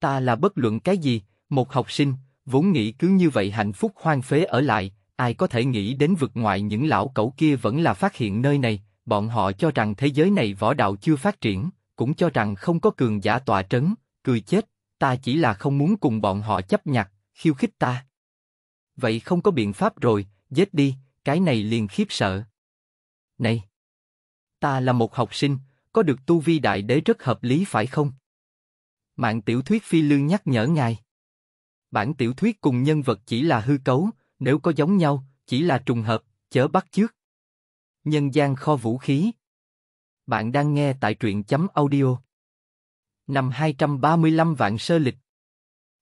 Ta là bất luận cái gì, một học sinh, vốn nghĩ cứ như vậy hạnh phúc hoang phế ở lại, ai có thể nghĩ đến vực ngoại những lão cẩu kia vẫn là phát hiện nơi này, bọn họ cho rằng thế giới này võ đạo chưa phát triển, cũng cho rằng không có cường giả tọa trấn, cười chết, ta chỉ là không muốn cùng bọn họ chấp nhặt, khiêu khích ta. Vậy không có biện pháp rồi, giết đi, cái này liền khiếp sợ. Này! Ta là một học sinh, có được tu vi đại đế rất hợp lý phải không? Mạng tiểu thuyết phi lương nhắc nhở ngài. Bản tiểu thuyết cùng nhân vật chỉ là hư cấu, nếu có giống nhau, chỉ là trùng hợp, chớ bắt chước. Nhân gian kho vũ khí. Bạn đang nghe tại truyện chấm audio. Năm 235 vạn sơ lịch.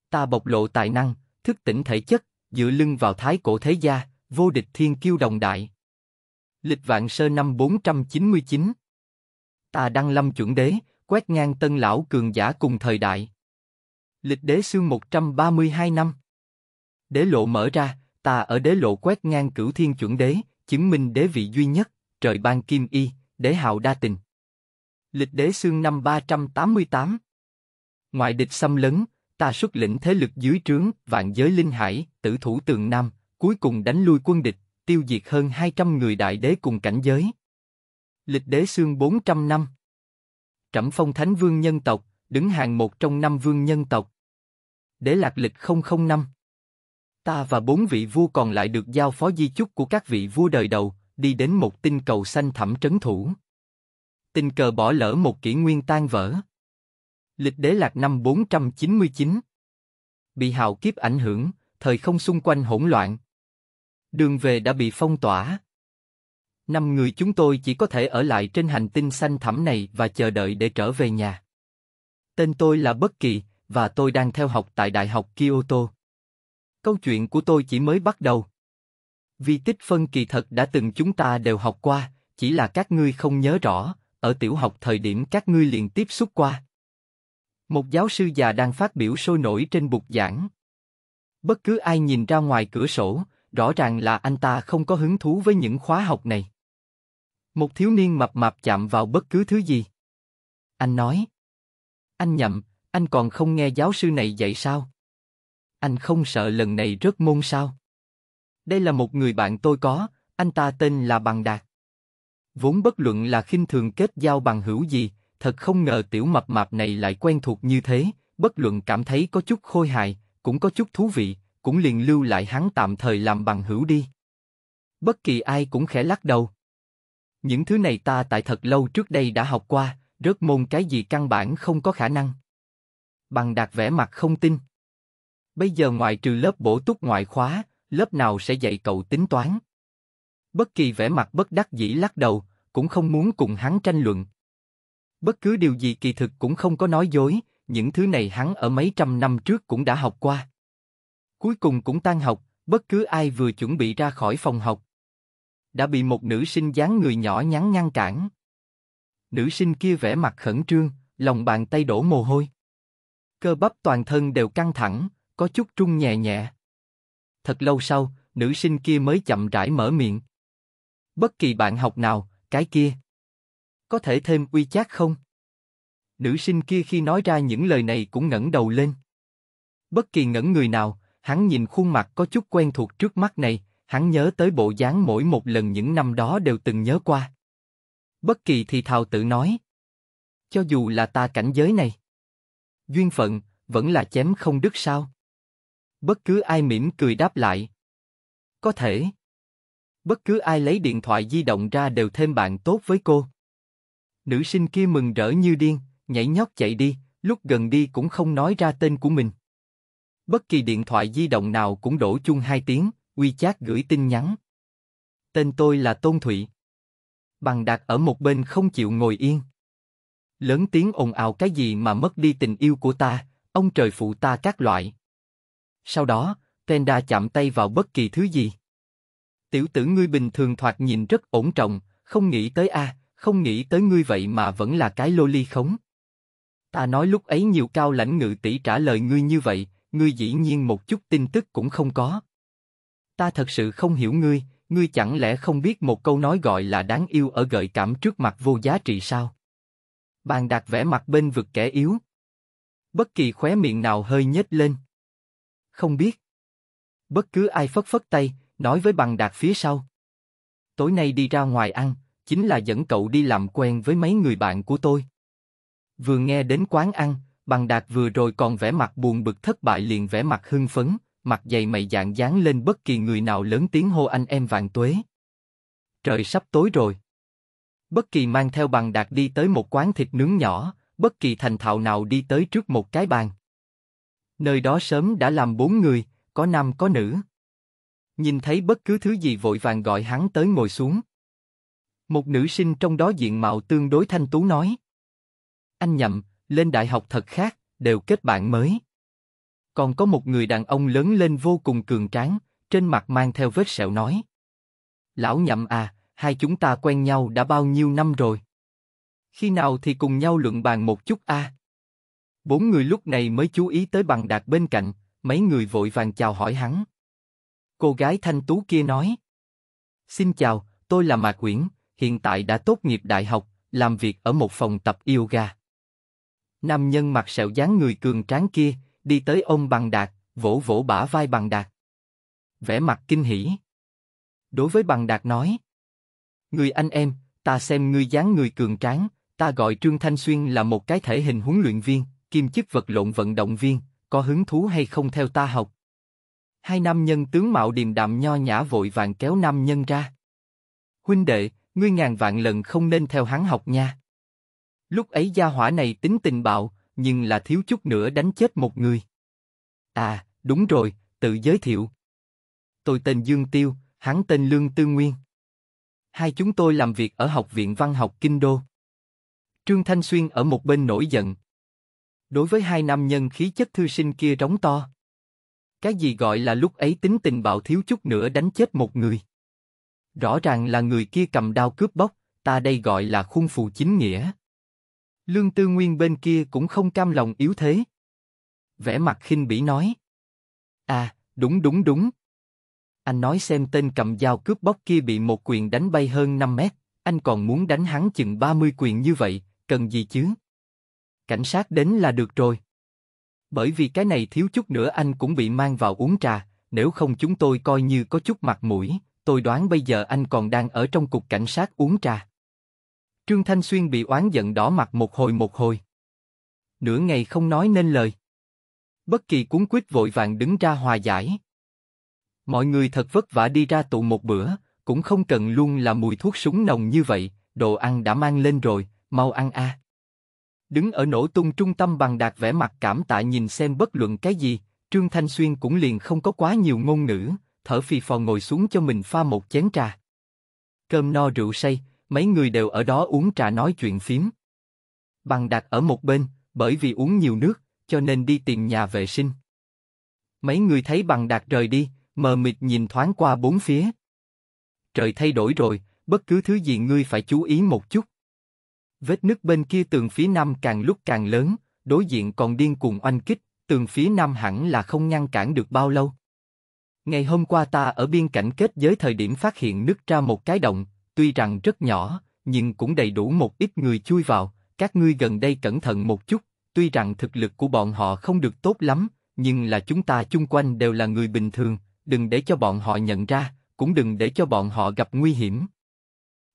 Ta bộc lộ tài năng, thức tỉnh thể chất, dựa lưng vào thái cổ thế gia, vô địch thiên kiêu đồng đại. Lịch vạn sơ năm 499. Ta đăng lâm chuẩn đế, quét ngang tân lão cường giả cùng thời đại. Lịch đế xương 132 năm Đế lộ mở ra, ta ở đế lộ quét ngang cửu thiên chuẩn đế, chứng minh đế vị duy nhất, trời ban kim y, đế hào đa tình. Lịch đế xương năm 388 Ngoại địch xâm lấn, ta xuất lĩnh thế lực dưới trướng, vạn giới linh hải, tử thủ tường Nam, cuối cùng đánh lui quân địch, tiêu diệt hơn 200 người đại đế cùng cảnh giới. Lịch đế xương 400 năm trẫm phong thánh vương nhân tộc, đứng hàng một trong năm vương nhân tộc. Đế lạc lịch 005 Ta và bốn vị vua còn lại được giao phó di chúc của các vị vua đời đầu, đi đến một tinh cầu xanh thẳm trấn thủ. Tình cờ bỏ lỡ một kỷ nguyên tan vỡ. Lịch đế lạc năm 499 Bị hào kiếp ảnh hưởng, thời không xung quanh hỗn loạn. Đường về đã bị phong tỏa. Năm người chúng tôi chỉ có thể ở lại trên hành tinh xanh thẳm này và chờ đợi để trở về nhà. Tên tôi là Bất Kỳ, và tôi đang theo học tại Đại học Kyoto. Câu chuyện của tôi chỉ mới bắt đầu. Vi tích phân kỳ thật đã từng chúng ta đều học qua, chỉ là các ngươi không nhớ rõ, ở tiểu học thời điểm các ngươi liền tiếp xúc qua. Một giáo sư già đang phát biểu sôi nổi trên bục giảng. Bất cứ ai nhìn ra ngoài cửa sổ, rõ ràng là anh ta không có hứng thú với những khóa học này. Một thiếu niên mập mạp chạm vào bất cứ thứ gì. Anh nói. Anh nhậm, anh còn không nghe giáo sư này dạy sao? Anh không sợ lần này rớt môn sao? Đây là một người bạn tôi có, anh ta tên là Bằng Đạt. Vốn bất luận là khinh thường kết giao bằng hữu gì, thật không ngờ tiểu mập mạp này lại quen thuộc như thế, bất luận cảm thấy có chút khôi hài, cũng có chút thú vị, cũng liền lưu lại hắn tạm thời làm bằng hữu đi. Bất kỳ ai cũng khẽ lắc đầu. Những thứ này ta tại thật lâu trước đây đã học qua, rớt môn cái gì căn bản không có khả năng. Bằng đạt vẻ mặt không tin. Bây giờ ngoại trừ lớp bổ túc ngoại khóa, lớp nào sẽ dạy cậu tính toán? Bất kỳ vẻ mặt bất đắc dĩ lắc đầu, cũng không muốn cùng hắn tranh luận. Bất cứ điều gì kỳ thực cũng không có nói dối, những thứ này hắn ở mấy trăm năm trước cũng đã học qua. Cuối cùng cũng tan học, bất cứ ai vừa chuẩn bị ra khỏi phòng học, đã bị một nữ sinh dáng người nhỏ nhắn ngăn cản. Nữ sinh kia vẻ mặt khẩn trương, lòng bàn tay đổ mồ hôi. Cơ bắp toàn thân đều căng thẳng, có chút trung nhẹ nhẹ. Thật lâu sau, nữ sinh kia mới chậm rãi mở miệng. Bất kỳ bạn học nào, cái kia. Có thể thêm uy chát không? Nữ sinh kia khi nói ra những lời này cũng ngẩng đầu lên. Bất kỳ ngẩn người nào, hắn nhìn khuôn mặt có chút quen thuộc trước mắt này, hắn nhớ tới bộ dáng mỗi một lần những năm đó đều từng nhớ qua. Bất kỳ thì thào tự nói. Cho dù là ta cảnh giới này. Duyên phận, vẫn là chém không đứt sao. Bất cứ ai mỉm cười đáp lại. Có thể. Bất cứ ai lấy điện thoại di động ra đều thêm bạn tốt với cô. Nữ sinh kia mừng rỡ như điên, nhảy nhót chạy đi, lúc gần đi cũng không nói ra tên của mình. Bất kỳ điện thoại di động nào cũng đổ chung hai tiếng. WeChat gửi tin nhắn. Tên tôi là Tôn Thụy. Bằng đạt ở một bên không chịu ngồi yên. Lớn tiếng ồn ào cái gì mà mất đi tình yêu của ta, ông trời phụ ta các loại. Sau đó, Tenda chạm tay vào bất kỳ thứ gì. Tiểu tử ngươi bình thường thoạt nhìn rất ổn trọng, không nghĩ tới a, à, không nghĩ tới ngươi vậy mà vẫn là cái loli khống. Ta nói lúc ấy nhiều cao lãnh ngự tỷ trả lời ngươi như vậy, ngươi dĩ nhiên một chút tin tức cũng không có. Ta thật sự không hiểu ngươi, ngươi chẳng lẽ không biết một câu nói gọi là đáng yêu ở gợi cảm trước mặt vô giá trị sao? Bàn đạt vẽ mặt bên vực kẻ yếu. Bất kỳ khóe miệng nào hơi nhếch lên. Không biết. Bất cứ ai phất phất tay, nói với bằng đạt phía sau. Tối nay đi ra ngoài ăn, chính là dẫn cậu đi làm quen với mấy người bạn của tôi. Vừa nghe đến quán ăn, bằng đạt vừa rồi còn vẽ mặt buồn bực thất bại liền vẽ mặt hưng phấn, mặt dày mày dạng dáng lên bất kỳ người nào lớn tiếng hô anh em vạn tuế. Trời sắp tối rồi. Bất kỳ mang theo bằng đạt đi tới một quán thịt nướng nhỏ, bất kỳ thành thạo nào đi tới trước một cái bàn. Nơi đó sớm đã làm bốn người, có nam có nữ. Nhìn thấy bất cứ thứ gì vội vàng gọi hắn tới ngồi xuống. Một nữ sinh trong đó diện mạo tương đối thanh tú nói. Anh nhậm, lên đại học thật khác, đều kết bạn mới còn có một người đàn ông lớn lên vô cùng cường tráng, trên mặt mang theo vết sẹo nói. Lão nhậm à, hai chúng ta quen nhau đã bao nhiêu năm rồi? Khi nào thì cùng nhau luận bàn một chút a? À? Bốn người lúc này mới chú ý tới bằng đạt bên cạnh, mấy người vội vàng chào hỏi hắn. Cô gái thanh tú kia nói. Xin chào, tôi là Mạc Quyển, hiện tại đã tốt nghiệp đại học, làm việc ở một phòng tập yoga. Nam nhân mặc sẹo dáng người cường tráng kia, đi tới ôm bằng đạt, vỗ vỗ bả vai bằng đạt. Vẻ mặt kinh hỉ. Đối với bằng đạt nói. Người anh em, ta xem ngươi dáng người cường tráng, ta gọi Trương Thanh Xuyên là một cái thể hình huấn luyện viên, kim chức vật lộn vận động viên, có hứng thú hay không theo ta học. Hai nam nhân tướng mạo điềm đạm nho nhã vội vàng kéo nam nhân ra. Huynh đệ, ngươi ngàn vạn lần không nên theo hắn học nha. Lúc ấy gia hỏa này tính tình bạo, nhưng là thiếu chút nữa đánh chết một người. À, đúng rồi, tự giới thiệu. Tôi tên Dương Tiêu, hắn tên Lương Tư Nguyên. Hai chúng tôi làm việc ở Học viện Văn học Kinh Đô. Trương Thanh Xuyên ở một bên nổi giận. Đối với hai nam nhân khí chất thư sinh kia trống to. Cái gì gọi là lúc ấy tính tình bạo thiếu chút nữa đánh chết một người. Rõ ràng là người kia cầm đao cướp bóc, ta đây gọi là khung phù chính nghĩa. Lương Tư Nguyên bên kia cũng không cam lòng yếu thế. Vẻ mặt khinh bỉ nói. À, đúng đúng đúng. Anh nói xem tên cầm dao cướp bóc kia bị một quyền đánh bay hơn 5 mét, anh còn muốn đánh hắn chừng 30 quyền như vậy, cần gì chứ? Cảnh sát đến là được rồi. Bởi vì cái này thiếu chút nữa anh cũng bị mang vào uống trà, nếu không chúng tôi coi như có chút mặt mũi, tôi đoán bây giờ anh còn đang ở trong cục cảnh sát uống trà. Trương Thanh Xuyên bị oán giận đỏ mặt một hồi một hồi. Nửa ngày không nói nên lời. Bất kỳ cuốn quýt vội vàng đứng ra hòa giải. Mọi người thật vất vả đi ra tụ một bữa, cũng không cần luôn là mùi thuốc súng nồng như vậy, đồ ăn đã mang lên rồi, mau ăn a. Đứng ở nổ tung trung tâm bằng đạt vẻ mặt cảm tạ nhìn xem bất luận cái gì, Trương Thanh Xuyên cũng liền không có quá nhiều ngôn ngữ, thở phì phò ngồi xuống cho mình pha một chén trà. Cơm no rượu say, mấy người đều ở đó uống trà nói chuyện phím. Bằng đặt ở một bên, bởi vì uống nhiều nước, cho nên đi tìm nhà vệ sinh. Mấy người thấy bằng đạt rời đi, mờ mịt nhìn thoáng qua bốn phía. Trời thay đổi rồi, bất cứ thứ gì ngươi phải chú ý một chút. Vết nứt bên kia tường phía nam càng lúc càng lớn, đối diện còn điên cuồng oanh kích, tường phía nam hẳn là không ngăn cản được bao lâu. Ngày hôm qua ta ở biên cảnh kết giới thời điểm phát hiện nứt ra một cái động, tuy rằng rất nhỏ, nhưng cũng đầy đủ một ít người chui vào, các ngươi gần đây cẩn thận một chút, tuy rằng thực lực của bọn họ không được tốt lắm, nhưng là chúng ta chung quanh đều là người bình thường, đừng để cho bọn họ nhận ra, cũng đừng để cho bọn họ gặp nguy hiểm.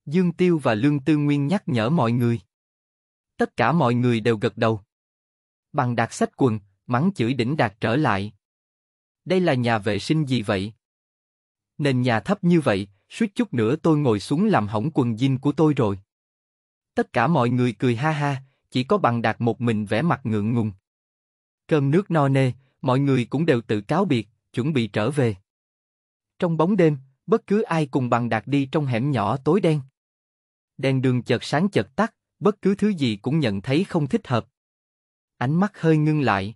Dương Tiêu và Lương Tư Nguyên nhắc nhở mọi người. Tất cả mọi người đều gật đầu. Bằng đạt sách quần, mắng chửi đỉnh đạt trở lại. Đây là nhà vệ sinh gì vậy? Nền nhà thấp như vậy, suýt chút nữa tôi ngồi xuống làm hỏng quần jean của tôi rồi. Tất cả mọi người cười ha ha, chỉ có bằng đạt một mình vẻ mặt ngượng ngùng. Cơm nước no nê, mọi người cũng đều tự cáo biệt, chuẩn bị trở về. Trong bóng đêm, bất cứ ai cùng bằng đạt đi trong hẻm nhỏ tối đen. Đèn đường chợt sáng chợt tắt, bất cứ thứ gì cũng nhận thấy không thích hợp. Ánh mắt hơi ngưng lại.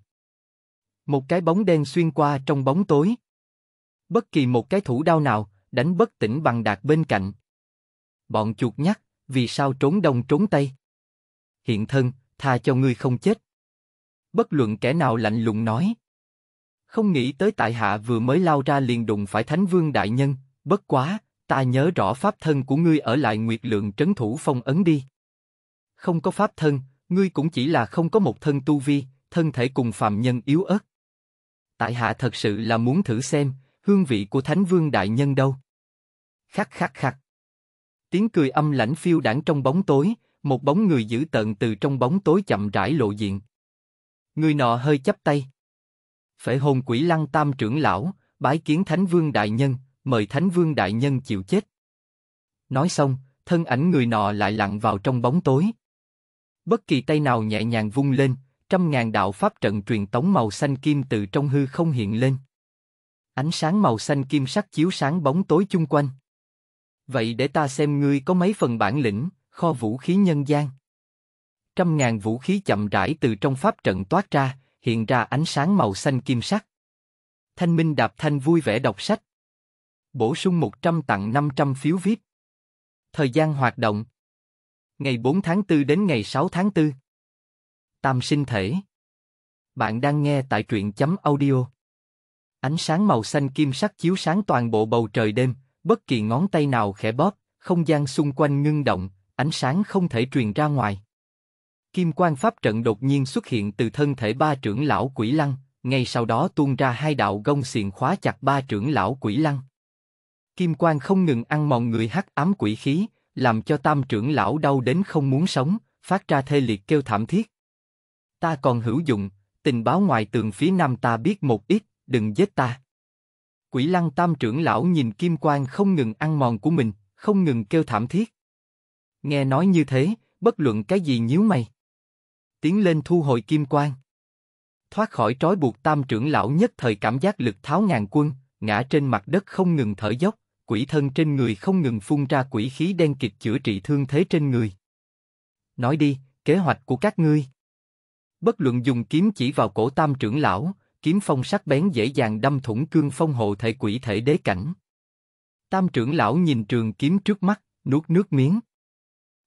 Một cái bóng đen xuyên qua trong bóng tối. Bất kỳ một cái thủ đao nào, đánh bất tỉnh bằng đạt bên cạnh. Bọn chuột nhắc, vì sao trốn đông trốn tây? Hiện thân, tha cho ngươi không chết. Bất luận kẻ nào lạnh lùng nói. Không nghĩ tới tại hạ vừa mới lao ra liền đụng phải Thánh Vương Đại Nhân, bất quá, ta nhớ rõ pháp thân của ngươi ở lại nguyệt lượng trấn thủ phong ấn đi. Không có pháp thân, ngươi cũng chỉ là không có một thân tu vi, thân thể cùng phàm nhân yếu ớt. Tại hạ thật sự là muốn thử xem, Hương vị của Thánh Vương Đại Nhân đâu? Khắc khắc khắc. Tiếng cười âm lãnh phiêu đảng trong bóng tối, một bóng người dữ tợn từ trong bóng tối chậm rãi lộ diện. Người nọ hơi chắp tay. Phệ hồn quỷ lăng tam trưởng lão, bái kiến Thánh Vương Đại Nhân, mời Thánh Vương Đại Nhân chịu chết. Nói xong, thân ảnh người nọ lại lặn vào trong bóng tối. Bất kỳ tay nào nhẹ nhàng vung lên, trăm ngàn đạo pháp trận truyền tống màu xanh kim từ trong hư không hiện lên. Ánh sáng màu xanh kim sắc chiếu sáng bóng tối chung quanh. Vậy để ta xem ngươi có mấy phần bản lĩnh, kho vũ khí nhân gian. Trăm ngàn vũ khí chậm rãi từ trong pháp trận toát ra, hiện ra ánh sáng màu xanh kim sắc. Thanh Minh Đạp Thanh vui vẻ đọc sách. Bổ sung 100 tặng 500 phiếu VIP. Thời gian hoạt động. Ngày 4 tháng 4 đến ngày 6 tháng 4. Tam sinh thể. Bạn đang nghe tại truyện chấm audio ánh sáng màu xanh kim sắc chiếu sáng toàn bộ bầu trời đêm, bất kỳ ngón tay nào khẽ bóp, không gian xung quanh ngưng động, ánh sáng không thể truyền ra ngoài. Kim quan pháp trận đột nhiên xuất hiện từ thân thể ba trưởng lão quỷ lăng, ngay sau đó tuôn ra hai đạo gông xiềng khóa chặt ba trưởng lão quỷ lăng. Kim quan không ngừng ăn mòn người hắc ám quỷ khí, làm cho tam trưởng lão đau đến không muốn sống, phát ra thê liệt kêu thảm thiết. Ta còn hữu dụng, tình báo ngoài tường phía nam ta biết một ít, đừng giết ta. Quỷ lăng tam trưởng lão nhìn kim quang không ngừng ăn mòn của mình, không ngừng kêu thảm thiết. Nghe nói như thế, bất luận cái gì nhíu mày. Tiến lên thu hồi kim quang. Thoát khỏi trói buộc tam trưởng lão nhất thời cảm giác lực tháo ngàn quân, ngã trên mặt đất không ngừng thở dốc, quỷ thân trên người không ngừng phun ra quỷ khí đen kịt chữa trị thương thế trên người. Nói đi, kế hoạch của các ngươi. Bất luận dùng kiếm chỉ vào cổ tam trưởng lão, kiếm phong sắc bén dễ dàng đâm thủng cương phong hộ thể quỷ thể đế cảnh. Tam trưởng lão nhìn trường kiếm trước mắt, nuốt nước miếng.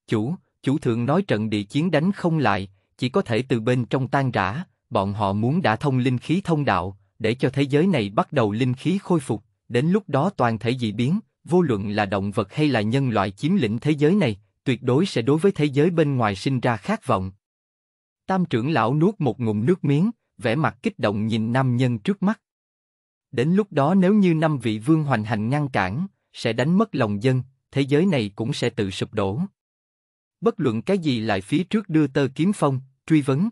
Chủ, chủ thượng nói trận địa chiến đánh không lại, chỉ có thể từ bên trong tan rã, bọn họ muốn đã thông linh khí thông đạo, để cho thế giới này bắt đầu linh khí khôi phục, đến lúc đó toàn thể dị biến, vô luận là động vật hay là nhân loại chiếm lĩnh thế giới này, tuyệt đối sẽ đối với thế giới bên ngoài sinh ra khát vọng. Tam trưởng lão nuốt một ngụm nước miếng, vẻ mặt kích động nhìn nam nhân trước mắt. Đến lúc đó nếu như năm vị vương hoành hành ngăn cản, sẽ đánh mất lòng dân, thế giới này cũng sẽ tự sụp đổ. Bất luận cái gì lại phía trước đưa tơ kiếm phong, truy vấn.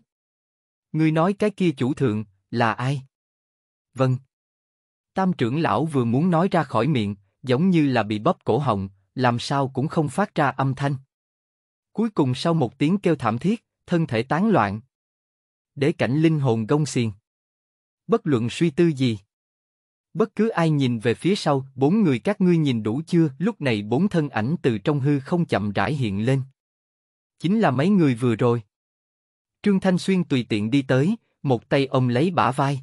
Ngươi nói cái kia chủ thượng, là ai? Vâng. Tam trưởng lão vừa muốn nói ra khỏi miệng, giống như là bị bóp cổ họng, làm sao cũng không phát ra âm thanh. Cuối cùng sau một tiếng kêu thảm thiết, thân thể tán loạn, để cảnh linh hồn gông xiềng. Bất luận suy tư gì. Bất cứ ai nhìn về phía sau, bốn người các ngươi nhìn đủ chưa, lúc này bốn thân ảnh từ trong hư không chậm rãi hiện lên. Chính là mấy người vừa rồi. Trương Thanh Xuyên tùy tiện đi tới, một tay ôm lấy bả vai.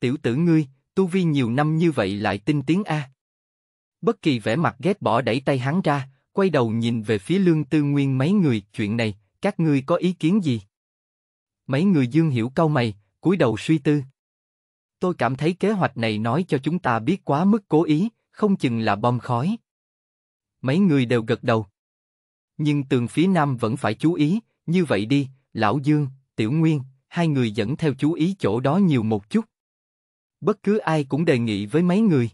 Tiểu tử ngươi, tu vi nhiều năm như vậy lại tin tiếng A. Bất kỳ vẻ mặt ghét bỏ đẩy tay hắn ra, quay đầu nhìn về phía lương tư nguyên mấy người, chuyện này, các ngươi có ý kiến gì? Mấy người Dương Hiểu câu mày, cúi đầu suy tư. Tôi cảm thấy kế hoạch này nói cho chúng ta biết quá mức cố ý, không chừng là bom khói. Mấy người đều gật đầu. Nhưng tường phía nam vẫn phải chú ý, như vậy đi, Lão Dương, Tiểu Nguyên, hai người dẫn theo chú ý chỗ đó nhiều một chút. Bất cứ ai cũng đề nghị với mấy người.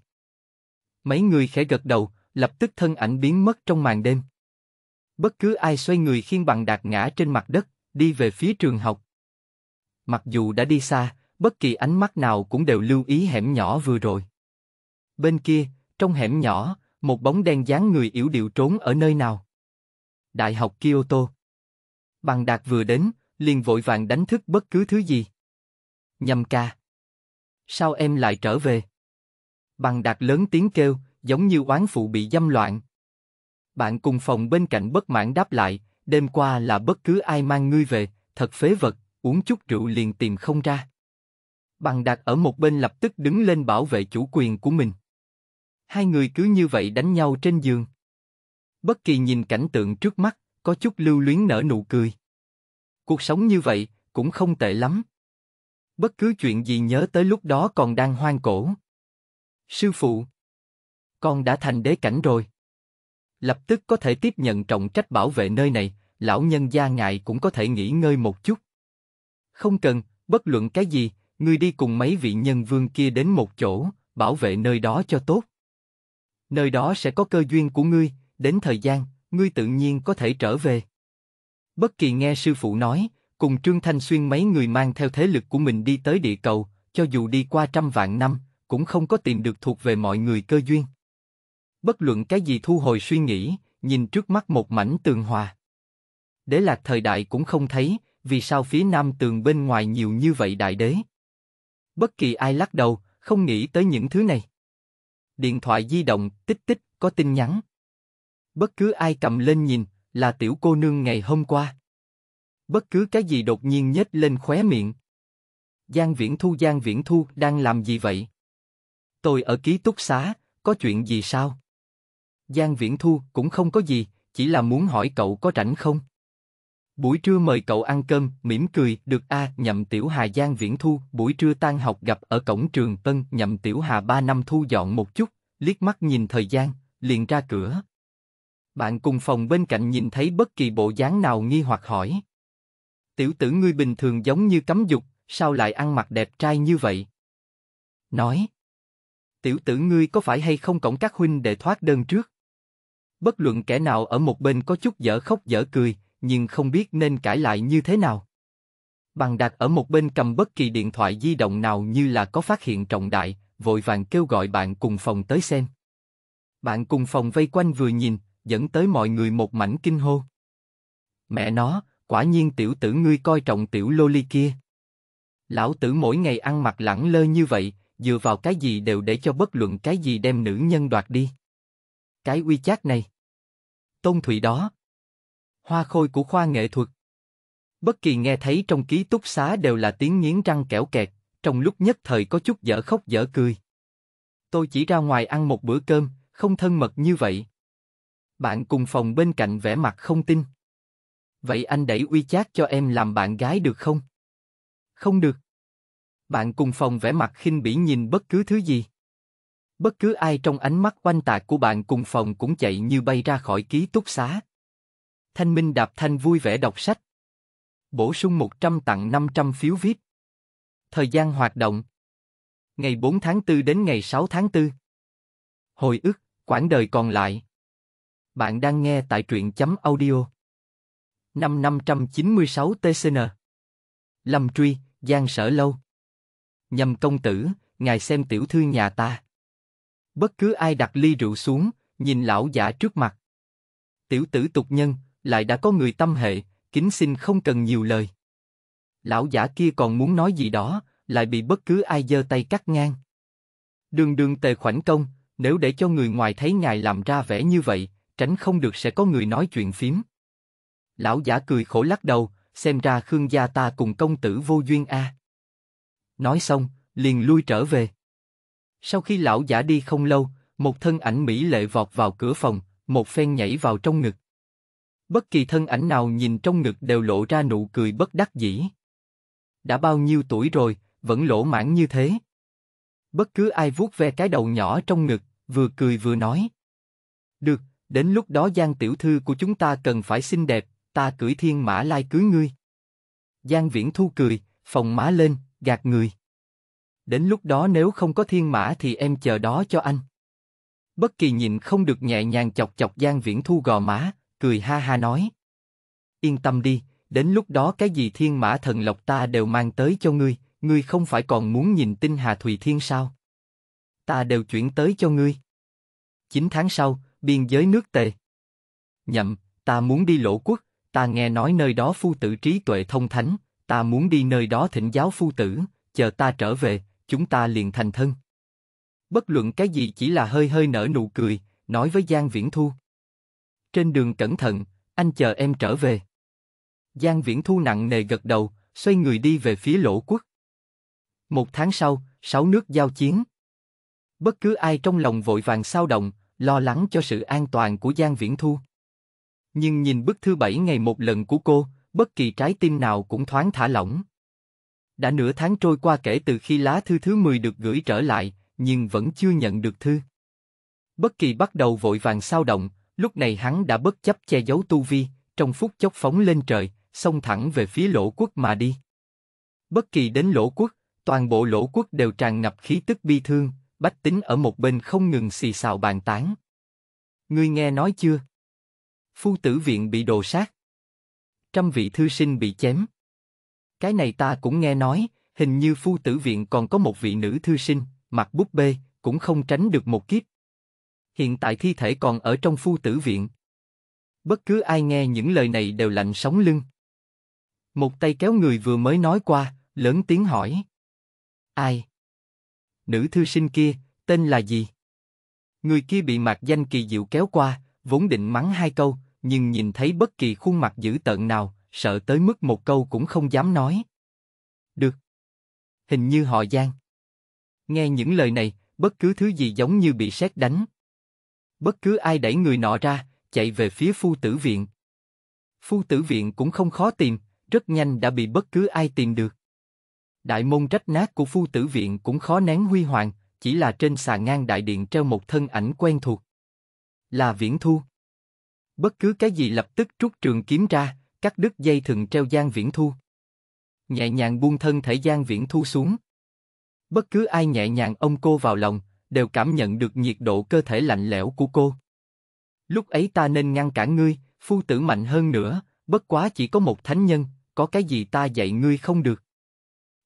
Mấy người khẽ gật đầu, lập tức thân ảnh biến mất trong màn đêm. Bất cứ ai xoay người khiên bằng đạt ngã trên mặt đất, đi về phía trường học. Mặc dù đã đi xa, bất kỳ ánh mắt nào cũng đều lưu ý hẻm nhỏ vừa rồi. Bên kia, trong hẻm nhỏ, một bóng đen dáng người yếu điệu trốn ở nơi nào. Đại học Kyoto. Bằng đạt vừa đến, liền vội vàng đánh thức bất cứ thứ gì. Nhâm ca. Sao em lại trở về? Bằng đạt lớn tiếng kêu, giống như oán phụ bị dâm loạn. Bạn cùng phòng bên cạnh bất mãn đáp lại, đêm qua là bất cứ ai mang ngươi về, thật phế vật, uống chút rượu liền tìm không ra. Bằng đạt ở một bên lập tức đứng lên bảo vệ chủ quyền của mình. Hai người cứ như vậy đánh nhau trên giường. Bất kỳ nhìn cảnh tượng trước mắt, có chút lưu luyến nở nụ cười. Cuộc sống như vậy, cũng không tệ lắm. Bất cứ chuyện gì nhớ tới lúc đó còn đang hoang cổ. Sư phụ, con đã thành đế cảnh rồi. Lập tức có thể tiếp nhận trọng trách bảo vệ nơi này, lão nhân gia ngài cũng có thể nghỉ ngơi một chút. Không cần, bất luận cái gì, ngươi đi cùng mấy vị nhân vương kia đến một chỗ, bảo vệ nơi đó cho tốt. Nơi đó sẽ có cơ duyên của ngươi, đến thời gian, ngươi tự nhiên có thể trở về. Bất kỳ nghe sư phụ nói, cùng Trương Thanh Xuyên mấy người mang theo thế lực của mình đi tới địa cầu, cho dù đi qua trăm vạn năm, cũng không có tìm được thuộc về mọi người cơ duyên. Bất luận cái gì thu hồi suy nghĩ, nhìn trước mắt một mảnh tường hòa. Đế lạc thời đại cũng không thấy, vì sao phía nam tường bên ngoài nhiều như vậy đại đế? Bất kỳ ai lắc đầu, không nghĩ tới những thứ này. Điện thoại di động, tích tích, có tin nhắn. Bất cứ ai cầm lên nhìn, là tiểu cô nương ngày hôm qua. Bất cứ cái gì đột nhiên nhếch lên khóe miệng. Giang Viễn Thu Giang Viễn Thu đang làm gì vậy? Tôi ở ký túc xá, có chuyện gì sao? Giang Viễn Thu cũng không có gì, chỉ là muốn hỏi cậu có rảnh không? Buổi trưa mời cậu ăn cơm, mỉm cười, được a, nhậm tiểu hà Giang Viễn Thu, buổi trưa tan học gặp ở cổng trường Tân, nhậm tiểu hà ba năm thu dọn một chút, liếc mắt nhìn thời gian, liền ra cửa. Bạn cùng phòng bên cạnh nhìn thấy bất kỳ bộ dáng nào nghi hoặc hỏi. Tiểu tử ngươi bình thường giống như cấm dục, sao lại ăn mặc đẹp trai như vậy? Nói. Tiểu tử ngươi có phải hay không cổng các huynh để thoát đơn trước? Bất luận kẻ nào ở một bên có chút dở khóc dở cười, nhưng không biết nên cãi lại như thế nào. Bằng đặt ở một bên cầm bất kỳ điện thoại di động nào như là có phát hiện trọng đại, vội vàng kêu gọi bạn cùng phòng tới xem. Bạn cùng phòng vây quanh vừa nhìn, dẫn tới mọi người một mảnh kinh hô. Mẹ nó, quả nhiên tiểu tử ngươi coi trọng tiểu loli kia. Lão tử mỗi ngày ăn mặc lẳng lơ như vậy, dựa vào cái gì đều để cho bất luận cái gì đem nữ nhân đoạt đi. Cái uy chát này. Tôn Thụy đó, hoa khôi của khoa nghệ thuật. Bất kỳ nghe thấy trong ký túc xá đều là tiếng nghiến răng kẻo kẹt, trong lúc nhất thời có chút dở khóc dở cười. Tôi chỉ ra ngoài ăn một bữa cơm, không thân mật như vậy. Bạn cùng phòng bên cạnh vẻ mặt không tin. Vậy anh đẩy uy chát cho em làm bạn gái được không? Không được. Bạn cùng phòng vẻ mặt khinh bỉ nhìn bất cứ thứ gì. Bất cứ ai trong ánh mắt oanh tạc của bạn cùng phòng cũng chạy như bay ra khỏi ký túc xá. Thanh Minh Đạp Thanh vui vẻ đọc sách. Bổ sung 100 tặng 500 phiếu VIP. Thời gian hoạt động. Ngày 4 tháng 4 đến ngày 6 tháng 4. Hồi ức, quãng đời còn lại. Bạn đang nghe tại truyện chấm audio. Năm 596 TCN. Lâm Truy, Giang Sở Lâu. Nhầm công tử, ngài xem tiểu thư nhà ta. Bất cứ ai đặt ly rượu xuống, nhìn lão giả trước mặt. Tiểu tử tục nhân, lại đã có người tâm hệ, kính xin không cần nhiều lời. Lão giả kia còn muốn nói gì đó, lại bị bất cứ ai giơ tay cắt ngang. Đường đường tề khoảnh công, nếu để cho người ngoài thấy ngài làm ra vẻ như vậy, tránh không được sẽ có người nói chuyện phím. Lão giả cười khổ lắc đầu, xem ra Khương gia ta cùng công tử vô duyên a. Nói xong, liền lui trở về. Sau khi lão giả đi không lâu, một thân ảnh mỹ lệ vọt vào cửa phòng, một phen nhảy vào trong ngực bất kỳ thân ảnh nào nhìn trong ngực đều lộ ra nụ cười bất đắc dĩ. Đã bao nhiêu tuổi rồi, vẫn lỗ mãn như thế. Bất cứ ai vuốt ve cái đầu nhỏ trong ngực, vừa cười vừa nói. Được, đến lúc đó Giang tiểu thư của chúng ta cần phải xinh đẹp, ta cưỡi thiên mã lai cưới ngươi. Giang viễn thu cười, phòng má lên, gạt người. Đến lúc đó nếu không có thiên mã thì em chờ đó cho anh. Bất kỳ nhìn không được nhẹ nhàng chọc chọc Giang Viễn Thu gò má, cười ha ha nói. Yên tâm đi, đến lúc đó cái gì thiên mã thần lộc ta đều mang tới cho ngươi, ngươi không phải còn muốn nhìn tinh hà thùy thiên sao? Ta đều chuyển tới cho ngươi. 9 tháng sau, biên giới nước tề. Nhậm, ta muốn đi lỗ quốc, ta nghe nói nơi đó phu tử trí tuệ thông thánh, ta muốn đi nơi đó thỉnh giáo phu tử, chờ ta trở về, chúng ta liền thành thân. Bất luận cái gì chỉ là hơi hơi nở nụ cười, nói với Giang Viễn Thu trên đường cẩn thận, anh chờ em trở về. Giang Viễn Thu nặng nề gật đầu, xoay người đi về phía lỗ quốc. Một tháng sau, sáu nước giao chiến. Bất cứ ai trong lòng vội vàng sao động, lo lắng cho sự an toàn của Giang Viễn Thu. Nhưng nhìn bức thư bảy ngày một lần của cô, bất kỳ trái tim nào cũng thoáng thả lỏng. Đã nửa tháng trôi qua kể từ khi lá thư thứ 10 được gửi trở lại, nhưng vẫn chưa nhận được thư. Bất kỳ bắt đầu vội vàng sao động, Lúc này hắn đã bất chấp che giấu tu vi, trong phút chốc phóng lên trời, xông thẳng về phía lỗ quốc mà đi. Bất kỳ đến lỗ quốc, toàn bộ lỗ quốc đều tràn ngập khí tức bi thương, bách tính ở một bên không ngừng xì xào bàn tán. Ngươi nghe nói chưa? Phu tử viện bị đồ sát. Trăm vị thư sinh bị chém. Cái này ta cũng nghe nói, hình như phu tử viện còn có một vị nữ thư sinh, mặc búp bê, cũng không tránh được một kiếp. Hiện tại thi thể còn ở trong phu tử viện. Bất cứ ai nghe những lời này đều lạnh sống lưng. Một tay kéo người vừa mới nói qua, lớn tiếng hỏi. Ai? Nữ thư sinh kia, tên là gì? Người kia bị mặt danh kỳ diệu kéo qua, vốn định mắng hai câu, nhưng nhìn thấy bất kỳ khuôn mặt dữ tợn nào, sợ tới mức một câu cũng không dám nói. Được. Hình như họ Giang. Nghe những lời này, bất cứ thứ gì giống như bị sét đánh. Bất cứ ai đẩy người nọ ra, chạy về phía phu tử viện. Phu tử viện cũng không khó tìm, rất nhanh đã bị bất cứ ai tìm được. Đại môn rách nát của phu tử viện cũng khó nén huy hoàng, chỉ là trên xà ngang đại điện treo một thân ảnh quen thuộc. Là viễn thu. Bất cứ cái gì lập tức rút trường kiếm ra, cắt đứt dây thừng treo Giang Viễn Thu. Nhẹ nhàng buông thân thể Giang Viễn Thu xuống. Bất cứ ai nhẹ nhàng ông cô vào lòng, đều cảm nhận được nhiệt độ cơ thể lạnh lẽo của cô. Lúc ấy ta nên ngăn cản ngươi, phu tử mạnh hơn nữa, bất quá chỉ có một thánh nhân, có cái gì ta dạy ngươi không được.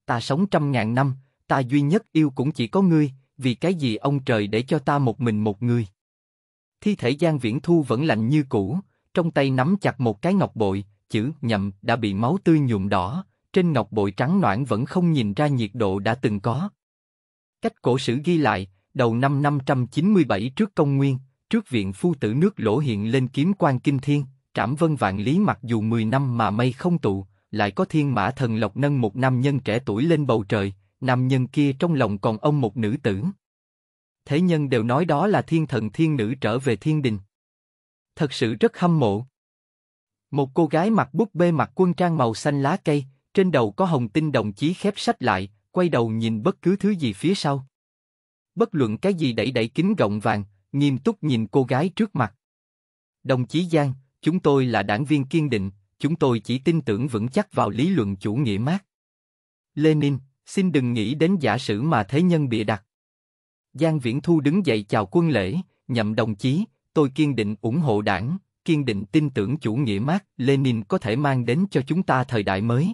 Ta sống trăm ngàn năm, ta duy nhất yêu cũng chỉ có ngươi, vì cái gì ông trời để cho ta một mình một người. Thi thể Giang Viễn Thu vẫn lạnh như cũ, trong tay nắm chặt một cái ngọc bội, chữ nhậm đã bị máu tươi nhuộm đỏ, trên ngọc bội trắng noãn vẫn không nhìn ra nhiệt độ đã từng có. Cách cổ sử ghi lại, đầu năm 597 trước công nguyên, trước viện phu tử nước lỗ hiện lên kiếm quan kinh thiên, trảm vân vạn lý mặc dù 10 năm mà mây không tụ, lại có thiên mã thần lộc nâng một nam nhân trẻ tuổi lên bầu trời, nam nhân kia trong lòng còn ông một nữ tử. Thế nhân đều nói đó là thiên thần thiên nữ trở về thiên đình. Thật sự rất hâm mộ. Một cô gái mặc búp bê mặc quân trang màu xanh lá cây, trên đầu có hồng tinh đồng chí khép sách lại, quay đầu nhìn bất cứ thứ gì phía sau bất luận cái gì đẩy đẩy kính rộng vàng, nghiêm túc nhìn cô gái trước mặt. Đồng chí Giang, chúng tôi là đảng viên kiên định, chúng tôi chỉ tin tưởng vững chắc vào lý luận chủ nghĩa mát. Lenin, xin đừng nghĩ đến giả sử mà thế nhân bịa đặt. Giang Viễn Thu đứng dậy chào quân lễ, nhậm đồng chí, tôi kiên định ủng hộ đảng, kiên định tin tưởng chủ nghĩa mát Lenin có thể mang đến cho chúng ta thời đại mới.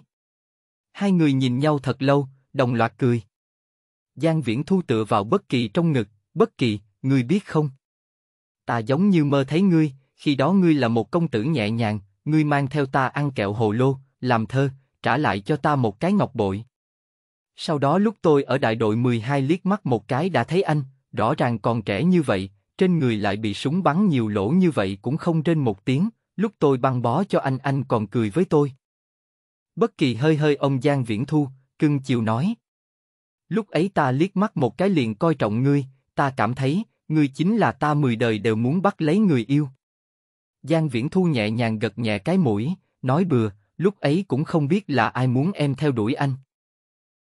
Hai người nhìn nhau thật lâu, đồng loạt cười. Giang Viễn Thu tựa vào bất kỳ trong ngực, bất kỳ, ngươi biết không? Ta giống như mơ thấy ngươi, khi đó ngươi là một công tử nhẹ nhàng, ngươi mang theo ta ăn kẹo hồ lô, làm thơ, trả lại cho ta một cái ngọc bội. Sau đó lúc tôi ở đại đội 12 liếc mắt một cái đã thấy anh, rõ ràng còn trẻ như vậy, trên người lại bị súng bắn nhiều lỗ như vậy cũng không trên một tiếng, lúc tôi băng bó cho anh anh còn cười với tôi. Bất kỳ hơi hơi ông Giang Viễn Thu, cưng chiều nói. Lúc ấy ta liếc mắt một cái liền coi trọng ngươi, ta cảm thấy, ngươi chính là ta mười đời đều muốn bắt lấy người yêu. Giang Viễn Thu nhẹ nhàng gật nhẹ cái mũi, nói bừa, lúc ấy cũng không biết là ai muốn em theo đuổi anh.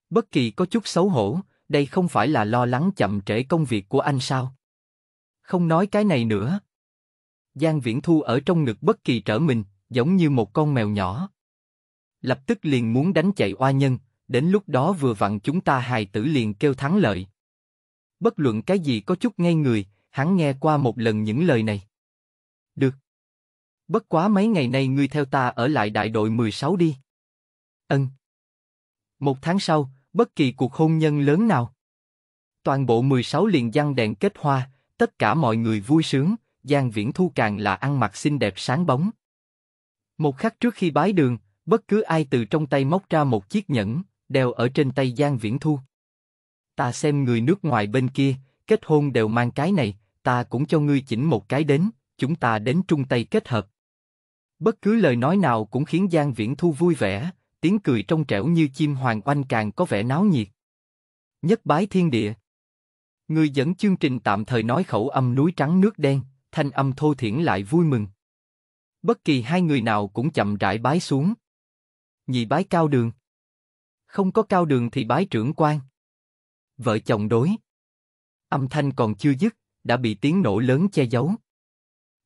Bất kỳ có chút xấu hổ, đây không phải là lo lắng chậm trễ công việc của anh sao? Không nói cái này nữa. Giang Viễn Thu ở trong ngực bất kỳ trở mình, giống như một con mèo nhỏ. Lập tức liền muốn đánh chạy oa nhân, đến lúc đó vừa vặn chúng ta hài tử liền kêu thắng lợi. Bất luận cái gì có chút ngay người, hắn nghe qua một lần những lời này. Được. Bất quá mấy ngày nay ngươi theo ta ở lại đại đội 16 đi. Ân. Một tháng sau, bất kỳ cuộc hôn nhân lớn nào. Toàn bộ 16 liền giăng đèn kết hoa, tất cả mọi người vui sướng, Giang Viễn Thu càng là ăn mặc xinh đẹp sáng bóng. Một khắc trước khi bái đường, bất cứ ai từ trong tay móc ra một chiếc nhẫn, đeo ở trên tay Giang Viễn Thu. Ta xem người nước ngoài bên kia, kết hôn đều mang cái này, ta cũng cho ngươi chỉnh một cái đến, chúng ta đến trung tây kết hợp. Bất cứ lời nói nào cũng khiến Giang Viễn Thu vui vẻ, tiếng cười trong trẻo như chim hoàng oanh càng có vẻ náo nhiệt. Nhất bái thiên địa. Người dẫn chương trình tạm thời nói khẩu âm núi trắng nước đen, thanh âm thô thiển lại vui mừng. Bất kỳ hai người nào cũng chậm rãi bái xuống. Nhị bái cao đường không có cao đường thì bái trưởng quan. Vợ chồng đối. Âm thanh còn chưa dứt, đã bị tiếng nổ lớn che giấu.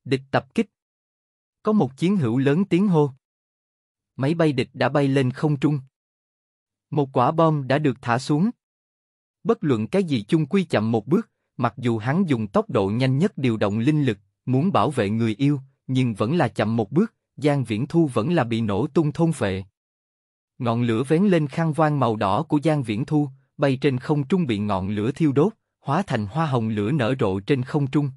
Địch tập kích. Có một chiến hữu lớn tiếng hô. Máy bay địch đã bay lên không trung. Một quả bom đã được thả xuống. Bất luận cái gì chung quy chậm một bước, mặc dù hắn dùng tốc độ nhanh nhất điều động linh lực, muốn bảo vệ người yêu, nhưng vẫn là chậm một bước, Giang Viễn Thu vẫn là bị nổ tung thôn phệ. Ngọn lửa vén lên khăn voan màu đỏ của Giang Viễn Thu, bay trên không trung bị ngọn lửa thiêu đốt, hóa thành hoa hồng lửa nở rộ trên không trung.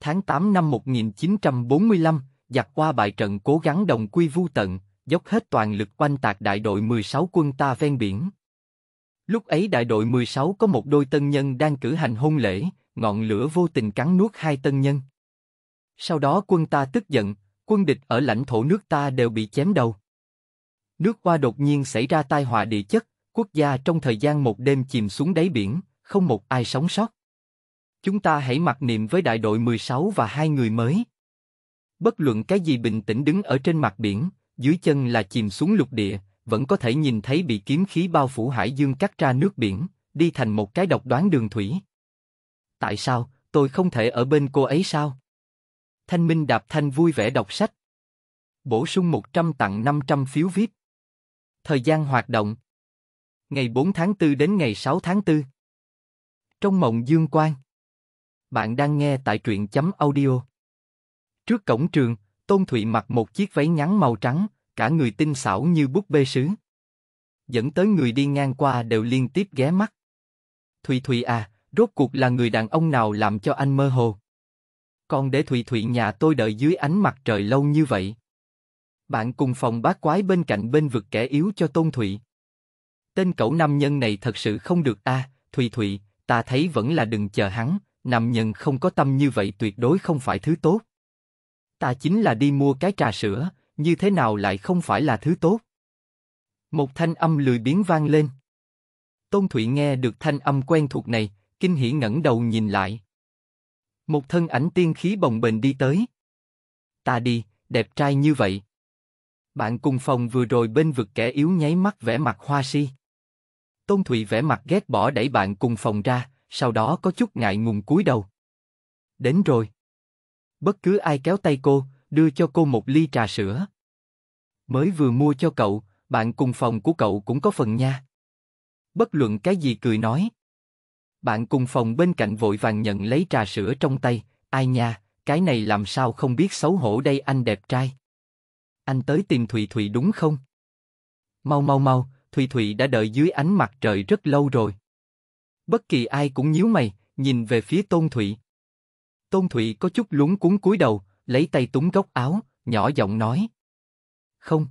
Tháng 8 năm 1945, giặc qua bài trận cố gắng đồng quy vu tận, dốc hết toàn lực quanh tạc đại đội 16 quân ta ven biển. Lúc ấy đại đội 16 có một đôi tân nhân đang cử hành hôn lễ, ngọn lửa vô tình cắn nuốt hai tân nhân. Sau đó quân ta tức giận, quân địch ở lãnh thổ nước ta đều bị chém đầu. Nước qua đột nhiên xảy ra tai họa địa chất, quốc gia trong thời gian một đêm chìm xuống đáy biển, không một ai sống sót. Chúng ta hãy mặc niệm với đại đội 16 và hai người mới. Bất luận cái gì bình tĩnh đứng ở trên mặt biển, dưới chân là chìm xuống lục địa, vẫn có thể nhìn thấy bị kiếm khí bao phủ hải dương cắt ra nước biển, đi thành một cái độc đoán đường thủy. Tại sao, tôi không thể ở bên cô ấy sao? Thanh Minh Đạp Thanh vui vẻ đọc sách. Bổ sung 100 tặng 500 phiếu viết. Thời gian hoạt động Ngày 4 tháng 4 đến ngày 6 tháng 4 Trong mộng dương quan Bạn đang nghe tại truyện chấm audio Trước cổng trường, Tôn Thụy mặc một chiếc váy ngắn màu trắng, cả người tinh xảo như búp bê sứ. Dẫn tới người đi ngang qua đều liên tiếp ghé mắt. Thụy Thụy à, rốt cuộc là người đàn ông nào làm cho anh mơ hồ? Còn để Thụy Thụy nhà tôi đợi dưới ánh mặt trời lâu như vậy. Bạn cùng phòng bát quái bên cạnh bên vực kẻ yếu cho Tôn Thụy. Tên cẩu nam nhân này thật sự không được a, à, Thụy Thụy, ta thấy vẫn là đừng chờ hắn, nam nhân không có tâm như vậy tuyệt đối không phải thứ tốt. Ta chính là đi mua cái trà sữa, như thế nào lại không phải là thứ tốt? Một thanh âm lười biếng vang lên. Tôn Thụy nghe được thanh âm quen thuộc này, kinh hỉ ngẩng đầu nhìn lại. Một thân ảnh tiên khí bồng bềnh đi tới. Ta đi, đẹp trai như vậy, bạn cùng phòng vừa rồi bên vực kẻ yếu nháy mắt vẻ mặt hoa si. Tôn Thụy vẻ mặt ghét bỏ đẩy bạn cùng phòng ra, sau đó có chút ngại ngùng cúi đầu. Đến rồi. Bất cứ ai kéo tay cô, đưa cho cô một ly trà sữa. Mới vừa mua cho cậu, bạn cùng phòng của cậu cũng có phần nha. Bất luận cái gì cười nói. Bạn cùng phòng bên cạnh vội vàng nhận lấy trà sữa trong tay, ai nha, cái này làm sao không biết xấu hổ đây anh đẹp trai. Anh tới tìm Thụy Thụy đúng không? Mau mau mau, Thụy Thụy đã đợi dưới ánh mặt trời rất lâu rồi. Bất kỳ ai cũng nhíu mày, nhìn về phía Tôn Thụy. Tôn Thụy có chút lúng cuống cúi đầu, lấy tay túng góc áo, nhỏ giọng nói. Không.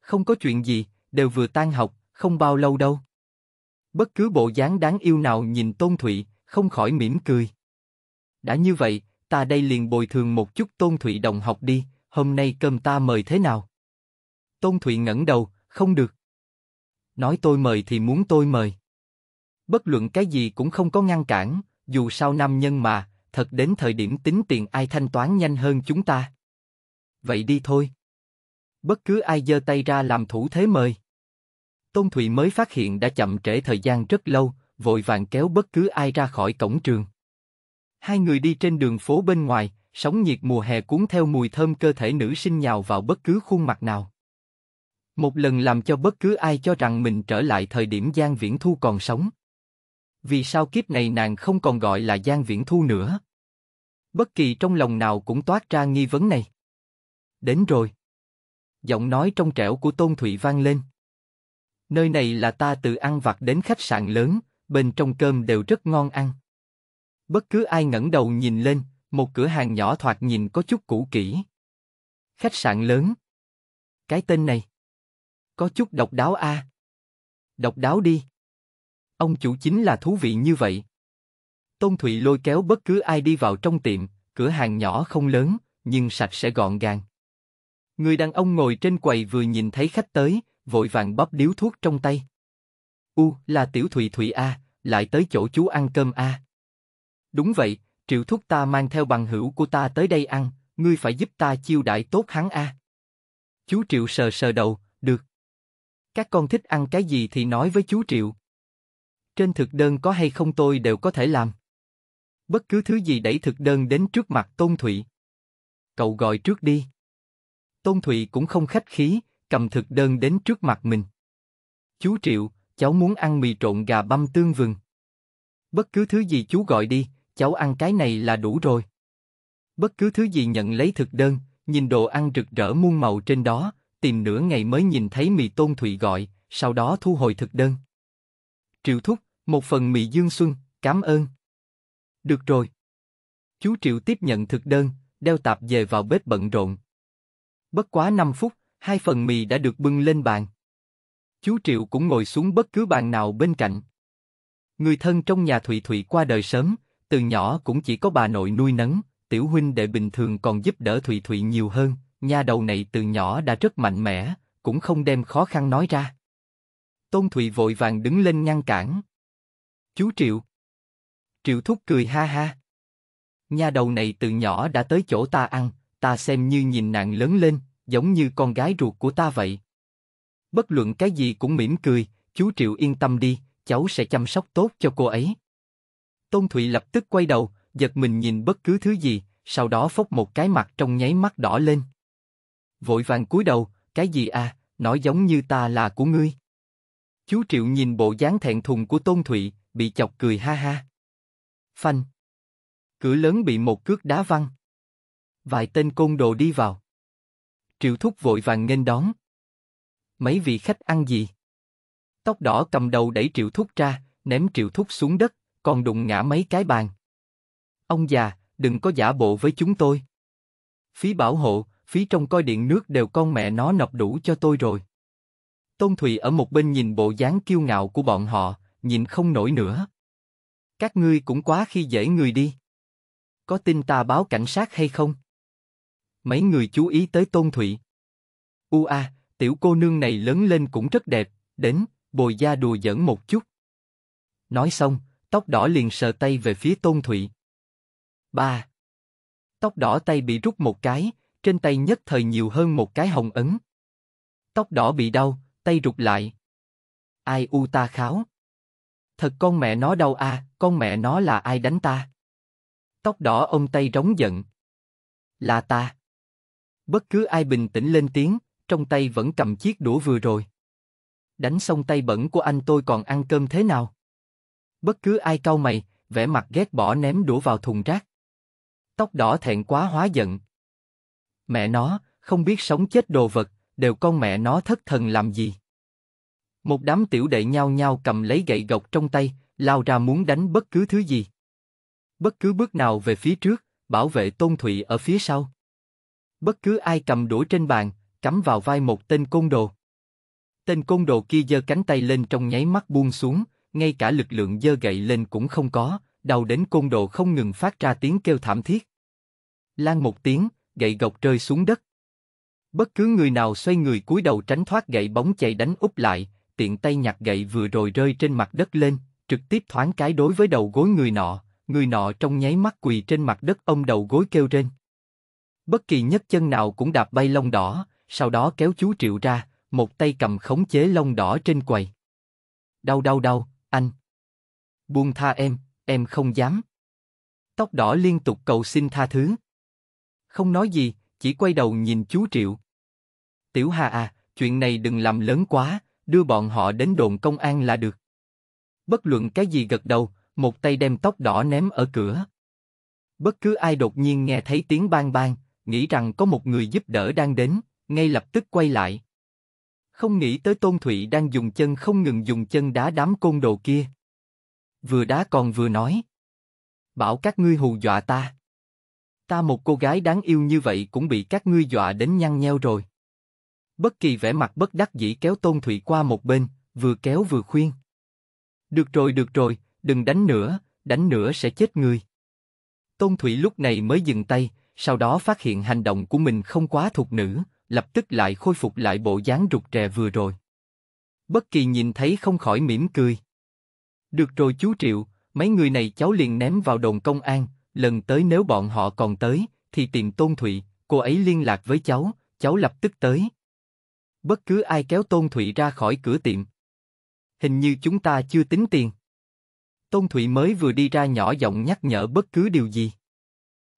Không có chuyện gì, đều vừa tan học, không bao lâu đâu. Bất cứ bộ dáng đáng yêu nào nhìn Tôn Thụy, không khỏi mỉm cười. Đã như vậy, ta đây liền bồi thường một chút Tôn Thụy đồng học đi, hôm nay cơm ta mời thế nào? Tôn Thụy ngẩng đầu, không được. Nói tôi mời thì muốn tôi mời. Bất luận cái gì cũng không có ngăn cản, dù sao năm nhân mà, thật đến thời điểm tính tiền ai thanh toán nhanh hơn chúng ta. Vậy đi thôi. Bất cứ ai giơ tay ra làm thủ thế mời. Tôn Thụy mới phát hiện đã chậm trễ thời gian rất lâu, vội vàng kéo bất cứ ai ra khỏi cổng trường. Hai người đi trên đường phố bên ngoài, sóng nhiệt mùa hè cuốn theo mùi thơm cơ thể nữ sinh nhào vào bất cứ khuôn mặt nào. Một lần làm cho bất cứ ai cho rằng mình trở lại thời điểm Giang Viễn Thu còn sống. Vì sao kiếp này nàng không còn gọi là Giang Viễn Thu nữa? Bất kỳ trong lòng nào cũng toát ra nghi vấn này. Đến rồi. Giọng nói trong trẻo của Tôn Thụy vang lên. Nơi này là ta từ ăn vặt đến khách sạn lớn, bên trong cơm đều rất ngon ăn. Bất cứ ai ngẩng đầu nhìn lên, một cửa hàng nhỏ thoạt nhìn có chút cũ kỹ. Khách sạn lớn. Cái tên này. Có chút độc đáo a. À? Độc đáo đi. Ông chủ chính là thú vị như vậy. Tôn Thụy lôi kéo bất cứ ai đi vào trong tiệm, cửa hàng nhỏ không lớn, nhưng sạch sẽ gọn gàng. Người đàn ông ngồi trên quầy vừa nhìn thấy khách tới, vội vàng bóp điếu thuốc trong tay. U, là tiểu Thụy Thụy A, lại tới chỗ chú ăn cơm A. Đúng vậy, triệu thúc ta mang theo bằng hữu của ta tới đây ăn, ngươi phải giúp ta chiêu đãi tốt hắn a. Chú Triệu sờ sờ đầu, được. Các con thích ăn cái gì thì nói với chú Triệu. Trên thực đơn có hay không tôi đều có thể làm. Bất cứ thứ gì đẩy thực đơn đến trước mặt Tôn Thụy. Cậu gọi trước đi. Tôn Thụy cũng không khách khí, cầm thực đơn đến trước mặt mình. Chú Triệu, cháu muốn ăn mì trộn gà băm tương vừng. Bất cứ thứ gì chú gọi đi, cháu ăn cái này là đủ rồi. Bất cứ thứ gì nhận lấy thực đơn, nhìn đồ ăn rực rỡ muôn màu trên đó, tìm nửa ngày mới nhìn thấy mì tôn thụy gọi, sau đó thu hồi thực đơn. Triệu Thúc, một phần mì dương xuân, cảm ơn. Được rồi. Chú Triệu tiếp nhận thực đơn, đeo tạp về vào bếp bận rộn. Bất quá 5 phút, hai phần mì đã được bưng lên bàn. Chú Triệu cũng ngồi xuống bất cứ bàn nào bên cạnh. Người thân trong nhà Thụy Thụy qua đời sớm, từ nhỏ cũng chỉ có bà nội nuôi nấng, tiểu huynh đệ bình thường còn giúp đỡ Thụy Thụy nhiều hơn, nha đầu này từ nhỏ đã rất mạnh mẽ, cũng không đem khó khăn nói ra. Tôn Thụy vội vàng đứng lên ngăn cản. Chú Triệu. Triệu Thúc cười ha ha. Nha đầu này từ nhỏ đã tới chỗ ta ăn, ta xem như nhìn nàng lớn lên, giống như con gái ruột của ta vậy. Bất luận cái gì cũng mỉm cười, chú Triệu yên tâm đi, cháu sẽ chăm sóc tốt cho cô ấy. Tôn Thụy lập tức quay đầu, giật mình nhìn bất cứ thứ gì, sau đó phốc một cái mặt trong nháy mắt đỏ lên. Vội vàng cúi đầu, cái gì à, nói giống như ta là của ngươi. Chú Triệu nhìn bộ dáng thẹn thùng của Tôn Thụy, bị chọc cười ha ha. Phanh. Cửa lớn bị một cước đá văng. Vài tên côn đồ đi vào. Triệu Thúc vội vàng nghênh đón. Mấy vị khách ăn gì? Tóc đỏ cầm đầu đẩy Triệu Thúc ra, ném Triệu Thúc xuống đất, còn đụng ngã mấy cái bàn. Ông già, đừng có giả bộ với chúng tôi. Phí bảo hộ, phí trong coi điện nước đều con mẹ nó nộp đủ cho tôi rồi. Tôn Thụy ở một bên nhìn bộ dáng kiêu ngạo của bọn họ, nhìn không nổi nữa. Các ngươi cũng quá khi dễ người đi. Có tin ta báo cảnh sát hay không? Mấy người chú ý tới Tôn Thụy. U a, tiểu cô nương này lớn lên cũng rất đẹp, đến, bồi gia đùa giỡn một chút. Nói xong, Tóc đỏ liền sờ tay về phía Tôn Thụy. Ba. Tóc đỏ tay bị rút một cái, trên tay nhất thời nhiều hơn một cái hồng ấn. Tóc đỏ bị đau, tay rụt lại. Ai u ta kháo? Thật con mẹ nó đau a à, con mẹ nó là ai đánh ta? Tóc đỏ ông tay rống giận. Là ta. Bất cứ ai bình tĩnh lên tiếng, trong tay vẫn cầm chiếc đũa vừa rồi. Đánh xong tay bẩn của anh tôi còn ăn cơm thế nào? Bất cứ ai cau mày, vẻ mặt ghét bỏ ném đũa vào thùng rác. Tóc đỏ thẹn quá hóa giận. Mẹ nó, không biết sống chết đồ vật, đều con mẹ nó thất thần làm gì. Một đám tiểu đệ nhau nhau cầm lấy gậy gộc trong tay, lao ra muốn đánh bất cứ thứ gì. Bất cứ bước nào về phía trước, bảo vệ tôn thụy ở phía sau. Bất cứ ai cầm đũa trên bàn, cắm vào vai một tên côn đồ. Tên côn đồ kia giơ cánh tay lên trong nháy mắt buông xuống, ngay cả lực lượng dơ gậy lên cũng không có, đau đến côn đồ không ngừng phát ra tiếng kêu thảm thiết. Lan một tiếng, gậy gộc rơi xuống đất. Bất cứ người nào xoay người cúi đầu tránh thoát gậy bóng chạy đánh úp lại, tiện tay nhặt gậy vừa rồi rơi trên mặt đất lên, trực tiếp thoáng cái đối với đầu gối người nọ, người nọ trong nháy mắt quỳ trên mặt đất ông đầu gối kêu trên. Bất kỳ nhất chân nào cũng đạp bay lông đỏ, sau đó kéo chú Triệu ra, một tay cầm khống chế lông đỏ trên quầy. Đau đau đau, anh. Buông tha em, em không dám. Tóc đỏ liên tục cầu xin tha thứ. Không nói gì, chỉ quay đầu nhìn chú Triệu. Tiểu Hà à, chuyện này đừng làm lớn quá, đưa bọn họ đến đồn công an là được. Bất luận cái gì gật đầu, một tay đem tóc đỏ ném ở cửa. Bất cứ ai đột nhiên nghe thấy tiếng bang bang, nghĩ rằng có một người giúp đỡ đang đến, ngay lập tức quay lại. Không nghĩ tới Tôn Thụy đang dùng chân không ngừng dùng chân đá đám côn đồ kia. Vừa đá còn vừa nói. Bảo các ngươi hù dọa ta. Ta một cô gái đáng yêu như vậy cũng bị các ngươi dọa đến nhăn nheo rồi. Bất kỳ vẻ mặt bất đắc dĩ kéo Tôn Thụy qua một bên, vừa kéo vừa khuyên. Được rồi được rồi, đừng đánh nữa, đánh nữa sẽ chết người. Tôn Thụy lúc này mới dừng tay, sau đó phát hiện hành động của mình không quá thuộc nữ, lập tức lại khôi phục lại bộ dáng rụt rè vừa rồi. Bất kỳ nhìn thấy không khỏi mỉm cười. Được rồi chú Triệu, mấy người này cháu liền ném vào đồn công an, lần tới nếu bọn họ còn tới, thì tìm Tôn Thụy, cô ấy liên lạc với cháu, cháu lập tức tới. Bất cứ ai kéo Tôn Thụy ra khỏi cửa tiệm. Hình như chúng ta chưa tính tiền. Tôn Thụy mới vừa đi ra nhỏ giọng nhắc nhở bất cứ điều gì.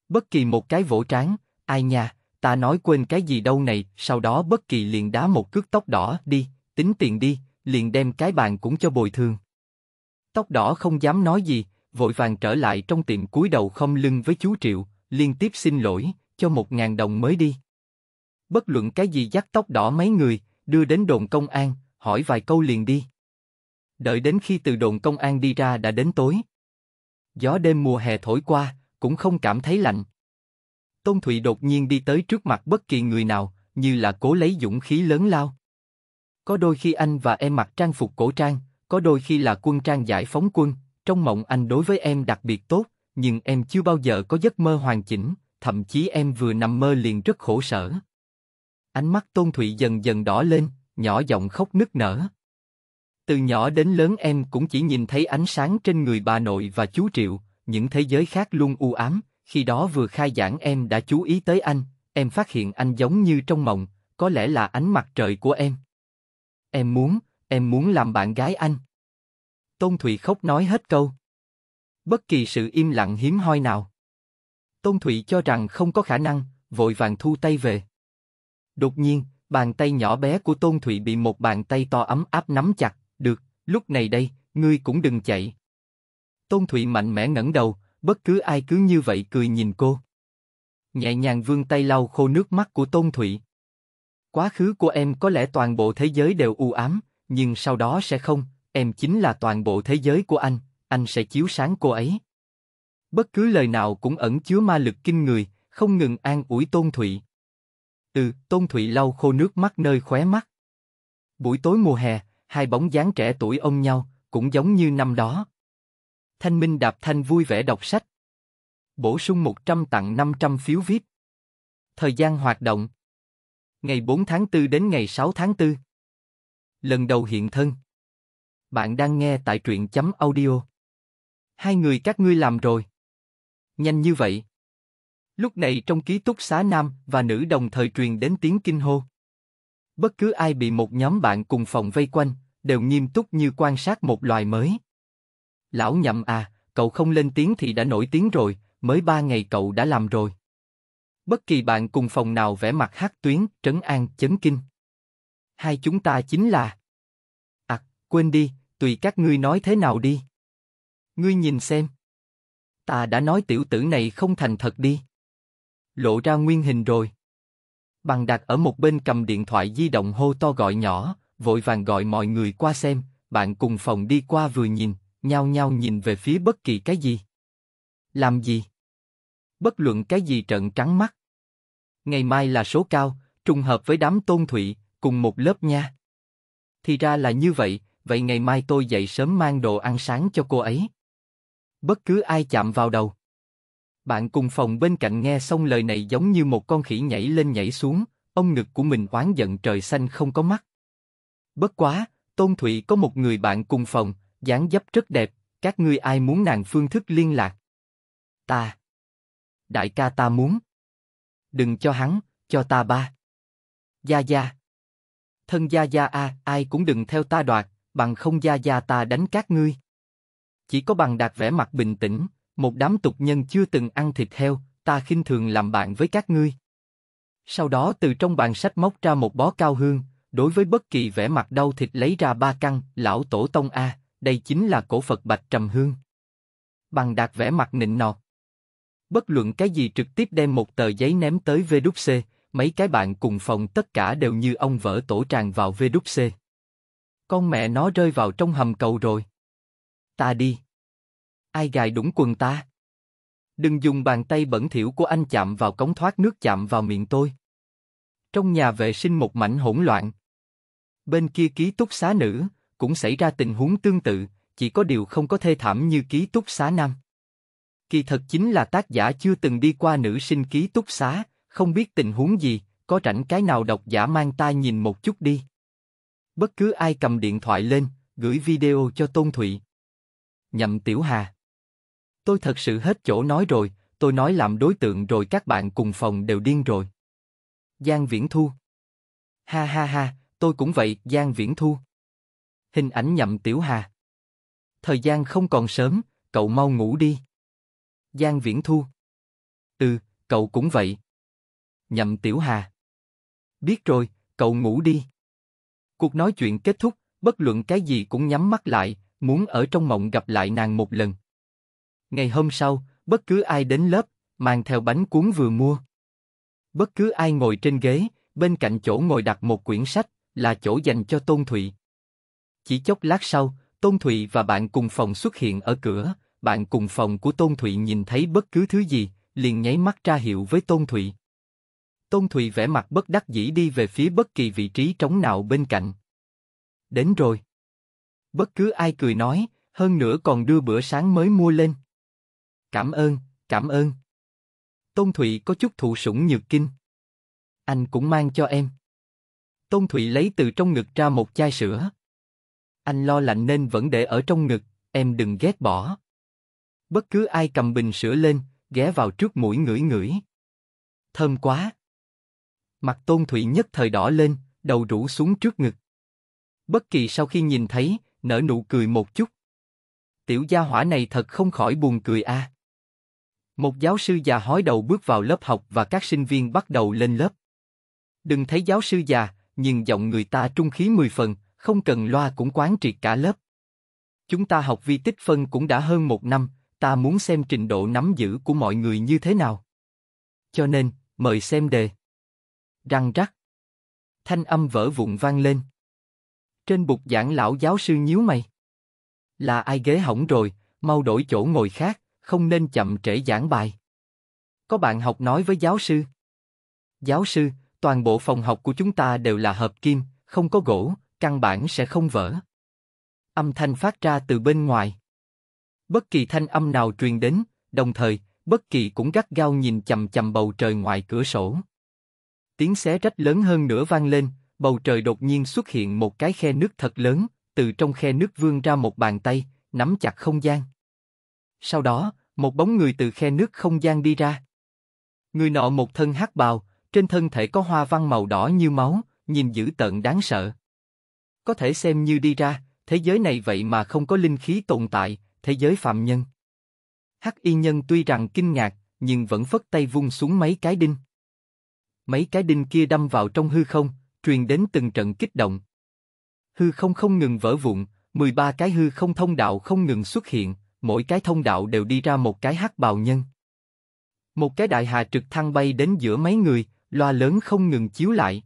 Bất kỳ một cái vỗ trán, ai nha, ta nói quên cái gì đâu này, sau đó bất kỳ liền đá một cước tóc đỏ đi, tính tiền đi, liền đem cái bàn cũng cho bồi thường. Tóc đỏ không dám nói gì, vội vàng trở lại trong tiệm cúi đầu không lưng với chú Triệu, liên tiếp xin lỗi, cho một ngàn đồng mới đi. Bất luận cái gì dắt tóc đỏ mấy người, đưa đến đồn công an, hỏi vài câu liền đi. Đợi đến khi từ đồn công an đi ra đã đến tối. Gió đêm mùa hè thổi qua, cũng không cảm thấy lạnh. Tôn Thụy đột nhiên đi tới trước mặt bất kỳ người nào, như là cố lấy dũng khí lớn lao. Có đôi khi anh và em mặc trang phục cổ trang, có đôi khi là quân trang giải phóng quân, trong mộng anh đối với em đặc biệt tốt, nhưng em chưa bao giờ có giấc mơ hoàn chỉnh, thậm chí em vừa nằm mơ liền rất khổ sở. Ánh mắt Tôn Thụy dần dần đỏ lên, nhỏ giọng khóc nức nở. Từ nhỏ đến lớn em cũng chỉ nhìn thấy ánh sáng trên người bà nội và chú Triệu, những thế giới khác luôn u ám, khi đó vừa khai giảng em đã chú ý tới anh, em phát hiện anh giống như trong mộng, có lẽ là ánh mặt trời của em. Em muốn, em muốn làm bạn gái anh. Tôn Thụy khóc nói hết câu. Bất kỳ sự im lặng hiếm hoi nào. Tôn Thụy cho rằng không có khả năng, vội vàng thu tay về. Đột nhiên, bàn tay nhỏ bé của Tôn Thụy bị một bàn tay to ấm áp nắm chặt, được, lúc này đây, ngươi cũng đừng chạy. Tôn Thụy mạnh mẽ ngẩng đầu, bất cứ ai cứ như vậy cười nhìn cô. Nhẹ nhàng vương tay lau khô nước mắt của Tôn Thụy. Quá khứ của em có lẽ toàn bộ thế giới đều u ám, nhưng sau đó sẽ không, em chính là toàn bộ thế giới của anh, anh sẽ chiếu sáng cô ấy. Bất cứ lời nào cũng ẩn chứa ma lực kinh người, không ngừng an ủi Tôn Thụy. Ừ, Tôn Thụy lau khô nước mắt nơi khóe mắt. Buổi tối mùa hè, hai bóng dáng trẻ tuổi ôm nhau, cũng giống như năm đó. Thanh Minh Đạp Thanh vui vẻ đọc sách. Bổ sung 100 tặng 500 phiếu VIP. Thời gian hoạt động. Ngày 4 tháng 4 đến ngày 6 tháng 4. Lần đầu hiện thân. Bạn đang nghe tại truyện chấm audio. Hai người các ngươi làm rồi. Nhanh như vậy. Lúc này trong ký túc xá nam và nữ đồng thời truyền đến tiếng kinh hô. Bất cứ ai bị một nhóm bạn cùng phòng vây quanh, đều nghiêm túc như quan sát một loài mới. Lão nhầm à, cậu không lên tiếng thì đã nổi tiếng rồi, mới ba ngày cậu đã làm rồi. Bất kỳ bạn cùng phòng nào vẽ mặt hát tuyến, trấn an, chấn kinh. Hai chúng ta chính là... À, quên đi, tùy các ngươi nói thế nào đi. Ngươi nhìn xem. Ta đã nói tiểu tử này không thành thật đi. Lộ ra nguyên hình rồi. Bằng đặt ở một bên cầm điện thoại di động hô to gọi nhỏ, vội vàng gọi mọi người qua xem, bạn cùng phòng đi qua vừa nhìn, nhao nhao nhìn về phía bất kỳ cái gì. Làm gì? Bất luận cái gì trận trắng mắt. Ngày mai là số cao, trùng hợp với đám tôn thụy, cùng một lớp nha. Thì ra là như vậy, vậy ngày mai tôi dậy sớm mang đồ ăn sáng cho cô ấy. Bất cứ ai chạm vào đầu. Bạn cùng phòng bên cạnh nghe xong lời này giống như một con khỉ nhảy lên nhảy xuống, ông ngực của mình oán giận trời xanh không có mắt. Bất quá, Tôn Thụy có một người bạn cùng phòng, dáng dấp rất đẹp, các ngươi ai muốn nàng phương thức liên lạc? Ta. Đại ca ta muốn. Đừng cho hắn, cho ta ba. Gia Gia. Thân Gia Gia a, ai cũng đừng theo ta đoạt, bằng không Gia Gia ta đánh các ngươi. Chỉ có bằng đạt vẻ mặt bình tĩnh, một đám tục nhân chưa từng ăn thịt heo, ta khinh thường làm bạn với các ngươi. Sau đó từ trong bàn sách móc ra một bó cao hương, đối với bất kỳ vẻ mặt đau thịt lấy ra ba căn, lão tổ tông a, đây chính là cổ Phật Bạch Trầm Hương. Bằng đạt vẻ mặt nịnh nọt. Bất luận cái gì trực tiếp đem một tờ giấy ném tới VWC, mấy cái bạn cùng phòng tất cả đều như ông vỡ tổ tràn vào VWC. Con mẹ nó rơi vào trong hầm cầu rồi. Ta đi. Ai gài đúng quần ta? Đừng dùng bàn tay bẩn thỉu của anh chạm vào cống thoát nước chạm vào miệng tôi. Trong nhà vệ sinh một mảnh hỗn loạn. Bên kia ký túc xá nữ, cũng xảy ra tình huống tương tự, chỉ có điều không có thê thảm như ký túc xá nam. Kỳ thật chính là tác giả chưa từng đi qua nữ sinh ký túc xá, không biết tình huống gì, có rảnh cái nào độc giả mang tai nhìn một chút đi. Bất cứ ai cầm điện thoại lên, gửi video cho Tôn Thụy. Nhậm Tiểu Hà. Tôi thật sự hết chỗ nói rồi, tôi nói làm đối tượng rồi các bạn cùng phòng đều điên rồi. Giang Viễn Thu. Ha ha ha, tôi cũng vậy, Giang Viễn Thu. Hình ảnh nhậm tiểu hà. Thời gian không còn sớm, cậu mau ngủ đi. Giang Viễn Thu. Ừ, cậu cũng vậy. Nhậm Tiểu Hà. Biết rồi, cậu ngủ đi. Cuộc nói chuyện kết thúc, bất luận cái gì cũng nhắm mắt lại, muốn ở trong mộng gặp lại nàng một lần. Ngày hôm sau, bất cứ ai đến lớp, mang theo bánh cuốn vừa mua. Bất cứ ai ngồi trên ghế, bên cạnh chỗ ngồi đặt một quyển sách, là chỗ dành cho Tôn Thụy. Chỉ chốc lát sau, Tôn Thụy và bạn cùng phòng xuất hiện ở cửa, bạn cùng phòng của Tôn Thụy nhìn thấy bất cứ thứ gì, liền nháy mắt ra hiệu với Tôn Thụy. Tôn Thụy vẽ mặt bất đắc dĩ đi về phía bất kỳ vị trí trống nào bên cạnh. Đến rồi. Bất cứ ai cười nói, hơn nữa còn đưa bữa sáng mới mua lên. Cảm ơn, cảm ơn. Tôn Thụy có chút thụ sủng nhược kinh. Anh cũng mang cho em. Tôn Thụy lấy từ trong ngực ra một chai sữa, anh lo lạnh nên vẫn để ở trong ngực, em đừng ghét bỏ. Bất cứ ai cầm bình sữa lên, ghé vào trước mũi ngửi ngửi. Thơm quá. Mặt Tôn Thụy nhất thời đỏ lên, đầu rũ xuống trước ngực. Bất kỳ sau khi nhìn thấy, nở nụ cười một chút. Tiểu gia hỏa này thật không khỏi buồn cười a. À. Một giáo sư già hói đầu bước vào lớp học và các sinh viên bắt đầu lên lớp. Đừng thấy giáo sư già, nhưng giọng người ta trung khí mười phần, không cần loa cũng quán triệt cả lớp. Chúng ta học vi tích phân cũng đã hơn một năm, ta muốn xem trình độ nắm giữ của mọi người như thế nào. Cho nên, mời xem đề. Răng rắc. Thanh âm vỡ vụn vang lên. Trên bục giảng lão giáo sư nhíu mày. Là ai ghế hỏng rồi, mau đổi chỗ ngồi khác, không nên chậm trễ giảng bài. Có bạn học nói với giáo sư. Giáo sư, toàn bộ phòng học của chúng ta đều là hợp kim, không có gỗ, căn bản sẽ không vỡ. Âm thanh phát ra từ bên ngoài. Bất kỳ thanh âm nào truyền đến, đồng thời, bất kỳ cũng gắt gao nhìn chầm chầm bầu trời ngoài cửa sổ. Tiếng xé rách lớn hơn nữa vang lên, bầu trời đột nhiên xuất hiện một cái khe nước thật lớn, từ trong khe nước vươn ra một bàn tay, nắm chặt không gian. Sau đó, một bóng người từ khe nước không gian đi ra. Người nọ một thân hắc bào, trên thân thể có hoa văn màu đỏ như máu, nhìn dữ tợn đáng sợ có thể xem như đi ra, thế giới này vậy mà không có linh khí tồn tại, thế giới phạm nhân. Hắc y nhân tuy rằng kinh ngạc, nhưng vẫn phất tay vung xuống mấy cái đinh. Mấy cái đinh kia đâm vào trong hư không, truyền đến từng trận kích động. Hư không không ngừng vỡ vụn, 13 cái hư không thông đạo không ngừng xuất hiện, mỗi cái thông đạo đều đi ra một cái hắc bào nhân. Một cái đại hà trực thăng bay đến giữa mấy người, loa lớn không ngừng chiếu lại.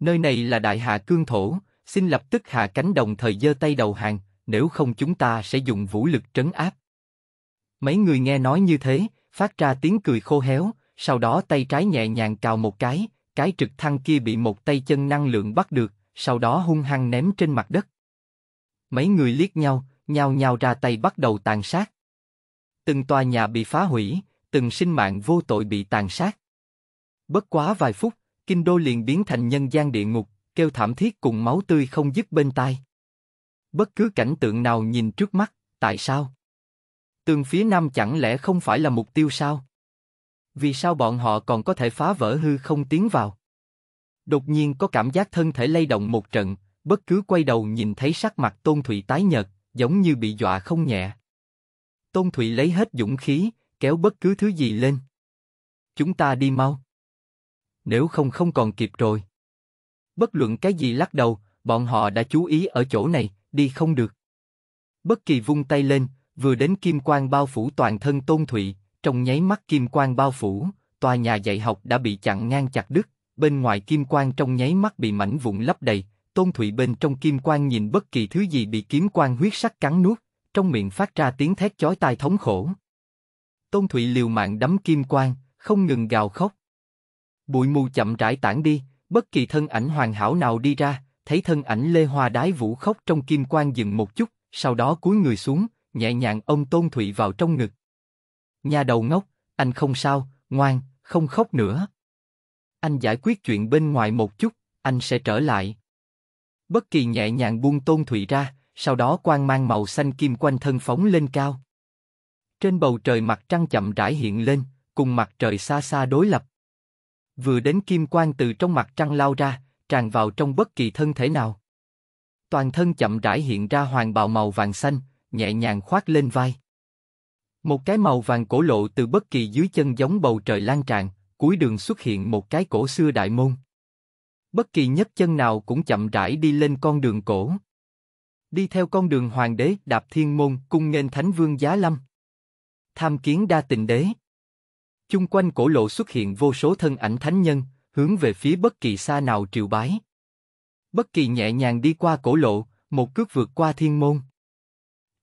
Nơi này là đại hà cương thổ, xin lập tức hạ cánh đồng thời giơ tay đầu hàng, nếu không chúng ta sẽ dùng vũ lực trấn áp. Mấy người nghe nói như thế, phát ra tiếng cười khô héo, sau đó tay trái nhẹ nhàng cào một cái, cái trực thăng kia bị một tay chân năng lượng bắt được, sau đó hung hăng ném trên mặt đất. Mấy người liếc nhau, nhao nhào ra tay bắt đầu tàn sát. Từng tòa nhà bị phá hủy, từng sinh mạng vô tội bị tàn sát. Bất quá vài phút, kinh đô liền biến thành nhân gian địa ngục, kêu thảm thiết cùng máu tươi không dứt bên tai. Bất cứ cảnh tượng nào nhìn trước mắt, tại sao? Tường phía nam chẳng lẽ không phải là mục tiêu sao? Vì sao bọn họ còn có thể phá vỡ hư không tiến vào? Đột nhiên có cảm giác thân thể lay động một trận, bất cứ quay đầu nhìn thấy sắc mặt Tôn Thụy tái nhợt, giống như bị dọa không nhẹ. Tôn Thụy lấy hết dũng khí, kéo bất cứ thứ gì lên. Chúng ta đi mau. Nếu không không còn kịp rồi. Bất luận cái gì lắc đầu, bọn họ đã chú ý ở chỗ này, đi không được. Bất kỳ vung tay lên, vừa đến kim quang bao phủ toàn thân Tôn Thụy, trong nháy mắt kim quang bao phủ, tòa nhà dạy học đã bị chặn ngang chặt đứt, bên ngoài kim quang trong nháy mắt bị mảnh vụn lấp đầy, Tôn Thụy bên trong kim quang nhìn bất kỳ thứ gì bị kiếm quang huyết sắc cắn nuốt, trong miệng phát ra tiếng thét chói tai thống khổ. Tôn Thụy liều mạng đấm kim quang, không ngừng gào khóc. Bụi mù chậm rãi tản đi, Bất kỳ thân ảnh hoàn hảo nào đi ra, thấy thân ảnh Lê Hoa đái vũ khóc trong kim quan dừng một chút, sau đó cúi người xuống, nhẹ nhàng ông Tôn Thụy vào trong ngực. Nhà đầu ngốc, anh không sao, ngoan, không khóc nữa. Anh giải quyết chuyện bên ngoài một chút, anh sẽ trở lại. Bất kỳ nhẹ nhàng buông Tôn Thụy ra, sau đó quang mang màu xanh kim quanh thân phóng lên cao. Trên bầu trời mặt trăng chậm rãi hiện lên, cùng mặt trời xa xa đối lập. Vừa đến kim quang từ trong mặt trăng lao ra, tràn vào trong bất kỳ thân thể nào. Toàn thân chậm rãi hiện ra hoàng bào màu vàng xanh, nhẹ nhàng khoác lên vai. Một cái màu vàng cổ lộ từ bất kỳ dưới chân giống bầu trời lan tràn, cuối đường xuất hiện một cái cổ xưa đại môn. Bất kỳ nhất chân nào cũng chậm rãi đi lên con đường cổ. Đi theo con đường hoàng đế đạp thiên môn cung nghênh thánh vương giá lâm. Tham kiến đa tình đế. Chung quanh cổ lộ xuất hiện vô số thân ảnh thánh nhân, hướng về phía bất kỳ xa nào triều bái. Bất kỳ nhẹ nhàng đi qua cổ lộ, một cước vượt qua thiên môn.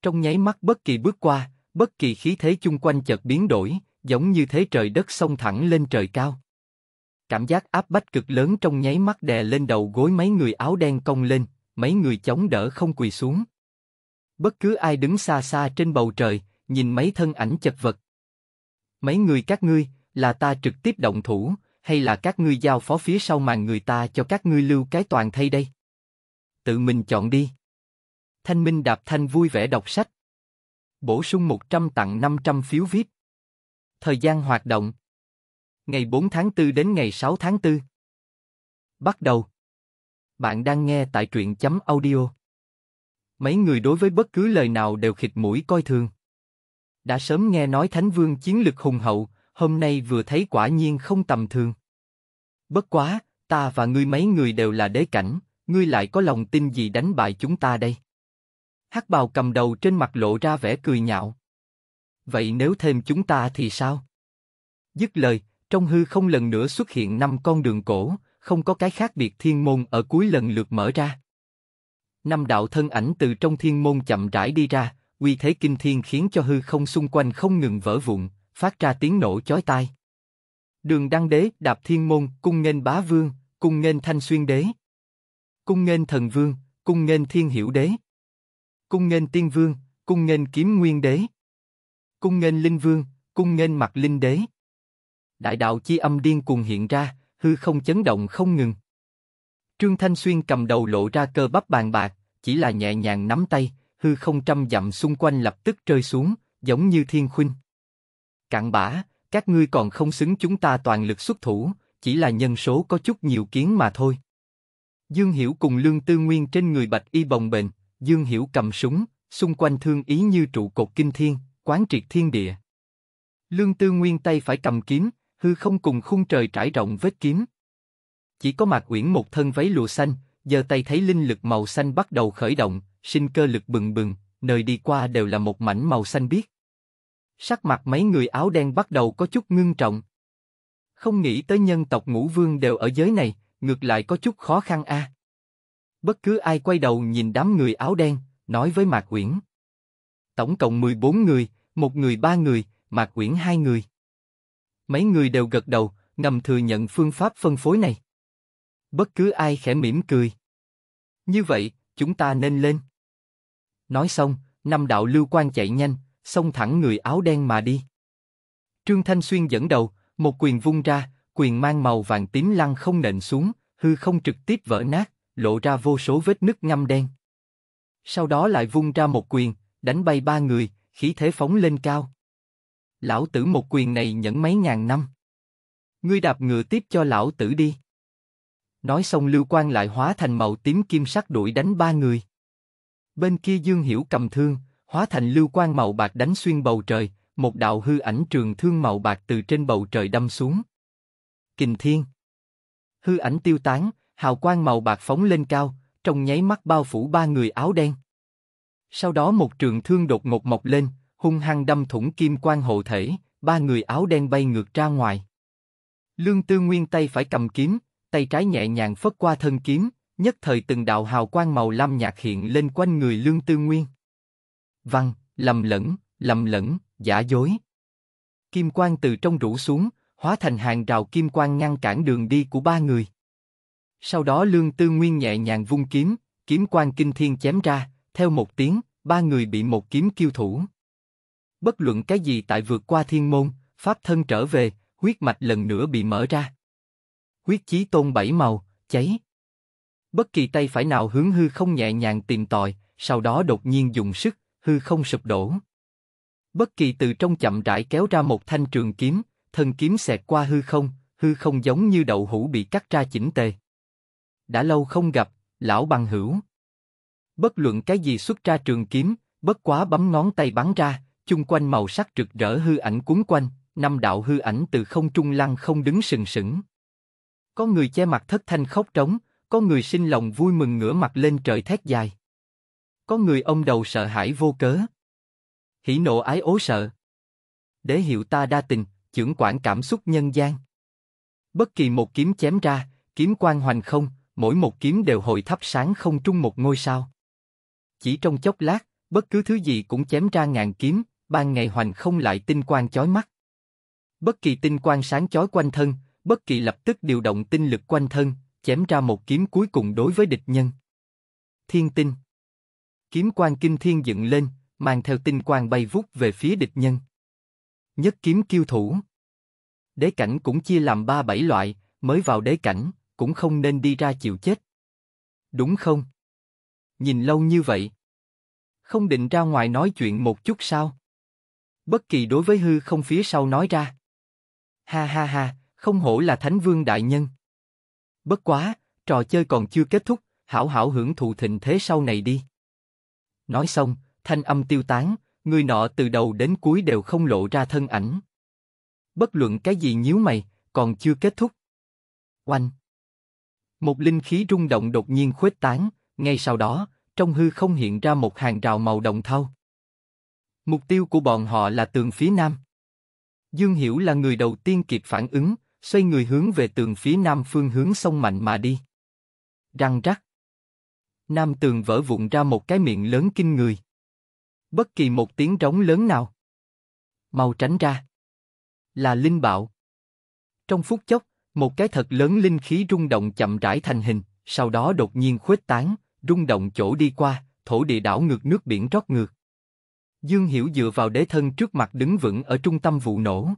Trong nháy mắt bất kỳ bước qua, bất kỳ khí thế chung quanh chợt biến đổi, giống như thế trời đất xông thẳng lên trời cao. Cảm giác áp bách cực lớn trong nháy mắt đè lên đầu gối mấy người áo đen cong lên, mấy người chống đỡ không quỳ xuống. Bất cứ ai đứng xa xa trên bầu trời, nhìn mấy thân ảnh chật vật, Mấy người các ngươi, là ta trực tiếp động thủ, hay là các ngươi giao phó phía sau màn người ta cho các ngươi lưu cái toàn thay đây? Tự mình chọn đi. Thanh Minh Đạp Thanh vui vẻ đọc sách. Bổ sung 100 tặng 500 phiếu VIP. Thời gian hoạt động. Ngày 4 tháng 4 đến ngày 6 tháng 4. Bắt đầu. Bạn đang nghe tại truyện chấm audio. Mấy người đối với bất cứ lời nào đều khịt mũi coi thường đã sớm nghe nói Thánh Vương chiến lực hùng hậu, hôm nay vừa thấy quả nhiên không tầm thường. Bất quá, ta và ngươi mấy người đều là đế cảnh, ngươi lại có lòng tin gì đánh bại chúng ta đây? Hắc bào cầm đầu trên mặt lộ ra vẻ cười nhạo. Vậy nếu thêm chúng ta thì sao? Dứt lời, trong hư không lần nữa xuất hiện năm con đường cổ, không có cái khác biệt thiên môn ở cuối lần lượt mở ra. Năm đạo thân ảnh từ trong thiên môn chậm rãi đi ra, uy thế kinh thiên khiến cho hư không xung quanh không ngừng vỡ vụn, phát ra tiếng nổ chói tai. Đường Đăng Đế, Đạp Thiên Môn, Cung Nghênh Bá Vương, Cung Nghênh Thanh Xuyên Đế. Cung Nghênh Thần Vương, Cung Nghênh Thiên Hiểu Đế. Cung Nghênh Tiên Vương, Cung Nghênh Kiếm Nguyên Đế. Cung Nghênh Linh Vương, Cung Nghênh Mặt Linh Đế. Đại đạo chi âm điên cuồng hiện ra, hư không chấn động không ngừng. Trương Thanh Xuyên cầm đầu lộ ra cơ bắp bàn bạc, chỉ là nhẹ nhàng nắm tay, hư không trăm dặm xung quanh lập tức rơi xuống, giống như thiên khuynh. Cạn bã, các ngươi còn không xứng chúng ta toàn lực xuất thủ, chỉ là nhân số có chút nhiều kiến mà thôi. Dương Hiểu cùng Lương Tư Nguyên trên người bạch y bồng bềnh, Dương Hiểu cầm súng, xung quanh thương ý như trụ cột kinh thiên, quán triệt thiên địa. Lương Tư Nguyên tay phải cầm kiếm, hư không cùng khung trời trải rộng vết kiếm. Chỉ có Mạc Uyển một thân váy lụa xanh, giờ tay thấy linh lực màu xanh bắt đầu khởi động, sinh cơ lực bừng bừng, nơi đi qua đều là một mảnh màu xanh biếc. Sắc mặt mấy người áo đen bắt đầu có chút ngưng trọng. Không nghĩ tới nhân tộc ngũ vương đều ở giới này, ngược lại có chút khó khăn a. À. Bất cứ ai quay đầu nhìn đám người áo đen, nói với Mạc Uyển. Tổng cộng 14 người, một người ba người, Mạc Uyển hai người. Mấy người đều gật đầu, ngầm thừa nhận phương pháp phân phối này. Bất cứ ai khẽ mỉm cười. Như vậy, chúng ta nên lên. Nói xong, năm đạo lưu quan chạy nhanh, xông thẳng người áo đen mà đi. Trương Thanh Xuyên dẫn đầu, một quyền vung ra, quyền mang màu vàng tím lăn không nện xuống, hư không trực tiếp vỡ nát, lộ ra vô số vết nứt ngâm đen. Sau đó lại vung ra một quyền, đánh bay ba người, khí thế phóng lên cao. Lão tử một quyền này nhẫn mấy ngàn năm. Ngươi đạp ngựa tiếp cho lão tử đi. Nói xong Lưu quan lại hóa thành màu tím kim sắc đuổi đánh ba người. Bên kia Dương Hiểu cầm thương, hóa thành lưu quang màu bạc đánh xuyên bầu trời, một đạo hư ảnh trường thương màu bạc từ trên bầu trời đâm xuống. Kình thiên. Hư ảnh tiêu tán, hào quang màu bạc phóng lên cao, trong nháy mắt bao phủ ba người áo đen. Sau đó một trường thương đột ngột mọc lên, hung hăng đâm thủng kim quang hộ thể, ba người áo đen bay ngược ra ngoài. Lương Tư Nguyên tay phải cầm kiếm, tay trái nhẹ nhàng phất qua thân kiếm, nhất thời từng đạo hào quang màu lam nhạt hiện lên quanh người Lương Tư Nguyên. Văn, lầm lẫn, lầm lẫn, giả dối. Kim quang từ trong rũ xuống, hóa thành hàng rào kim quang ngăn cản đường đi của ba người. Sau đó Lương Tư Nguyên nhẹ nhàng vung kiếm, kiếm quang kinh thiên chém ra, theo một tiếng, ba người bị một kiếm kiêu thủ. Bất luận cái gì tại vượt qua thiên môn, pháp thân trở về, huyết mạch lần nữa bị mở ra. Huyết chí tôn bảy màu, cháy. Bất kỳ tay phải nào hướng hư không nhẹ nhàng tìm tòi, sau đó đột nhiên dùng sức, hư không sụp đổ. Bất kỳ từ trong chậm rãi kéo ra một thanh trường kiếm, thân kiếm xẹt qua hư không, hư không giống như đậu hũ bị cắt ra chỉnh tề. Đã lâu không gặp, lão bằng hữu. Bất luận cái gì xuất ra trường kiếm, bất quá bấm ngón tay bắn ra, chung quanh màu sắc rực rỡ hư ảnh cuốn quanh, năm đạo hư ảnh từ không trung lăng không đứng sừng sững. Có người che mặt thất thanh khóc trống, có người sinh lòng vui mừng ngửa mặt lên trời thét dài. Có người ông đầu sợ hãi vô cớ. Hỉ nộ ái ố sợ. Đế hiệu ta đa tình, trưởng quản cảm xúc nhân gian. Bất kỳ một kiếm chém ra, kiếm quan hoành không, mỗi một kiếm đều hội thắp sáng không trung một ngôi sao. Chỉ trong chốc lát, bất cứ thứ gì cũng chém ra ngàn kiếm, ban ngày hoành không lại tinh quang chói mắt. Bất kỳ tinh quang sáng chói quanh thân, bất kỳ lập tức điều động tinh lực quanh thân, chém ra một kiếm cuối cùng đối với địch nhân. Thiên tinh. Kiếm quan kinh thiên dựng lên, mang theo tinh quang bay vút về phía địch nhân. Nhất kiếm kiêu thủ. Đế cảnh cũng chia làm ba bảy loại, mới vào đế cảnh, cũng không nên đi ra chịu chết. Đúng không? Nhìn lâu như vậy. Không định ra ngoài nói chuyện một chút sao? Bất kỳ đối với hư không phía sau nói ra. Ha ha ha, không hổ là Thánh Vương Đại Nhân. Bất quá, trò chơi còn chưa kết thúc, hảo hảo hưởng thụ thịnh thế sau này đi. Nói xong, thanh âm tiêu tán, người nọ từ đầu đến cuối đều không lộ ra thân ảnh. Bất luận cái gì nhíu mày, còn chưa kết thúc. Oanh! Một linh khí rung động đột nhiên khuếch tán, ngay sau đó, trong hư không hiện ra một hàng rào màu đồng thau. Mục tiêu của bọn họ là tường phía nam. Dương Hiểu là người đầu tiên kịp phản ứng, xoay người hướng về tường phía nam phương hướng sông mạnh mà đi. Răng rắc. Nam tường vỡ vụn ra một cái miệng lớn kinh người. Bất kỳ một tiếng trống lớn nào. Mau tránh ra. Là linh bạo. Trong phút chốc, một cái thật lớn linh khí rung động chậm rãi thành hình, sau đó đột nhiên khuếch tán, rung động chỗ đi qua, thổ địa đảo ngược nước biển rót ngược. Dương Hiểu dựa vào đế thân trước mặt đứng vững ở trung tâm vụ nổ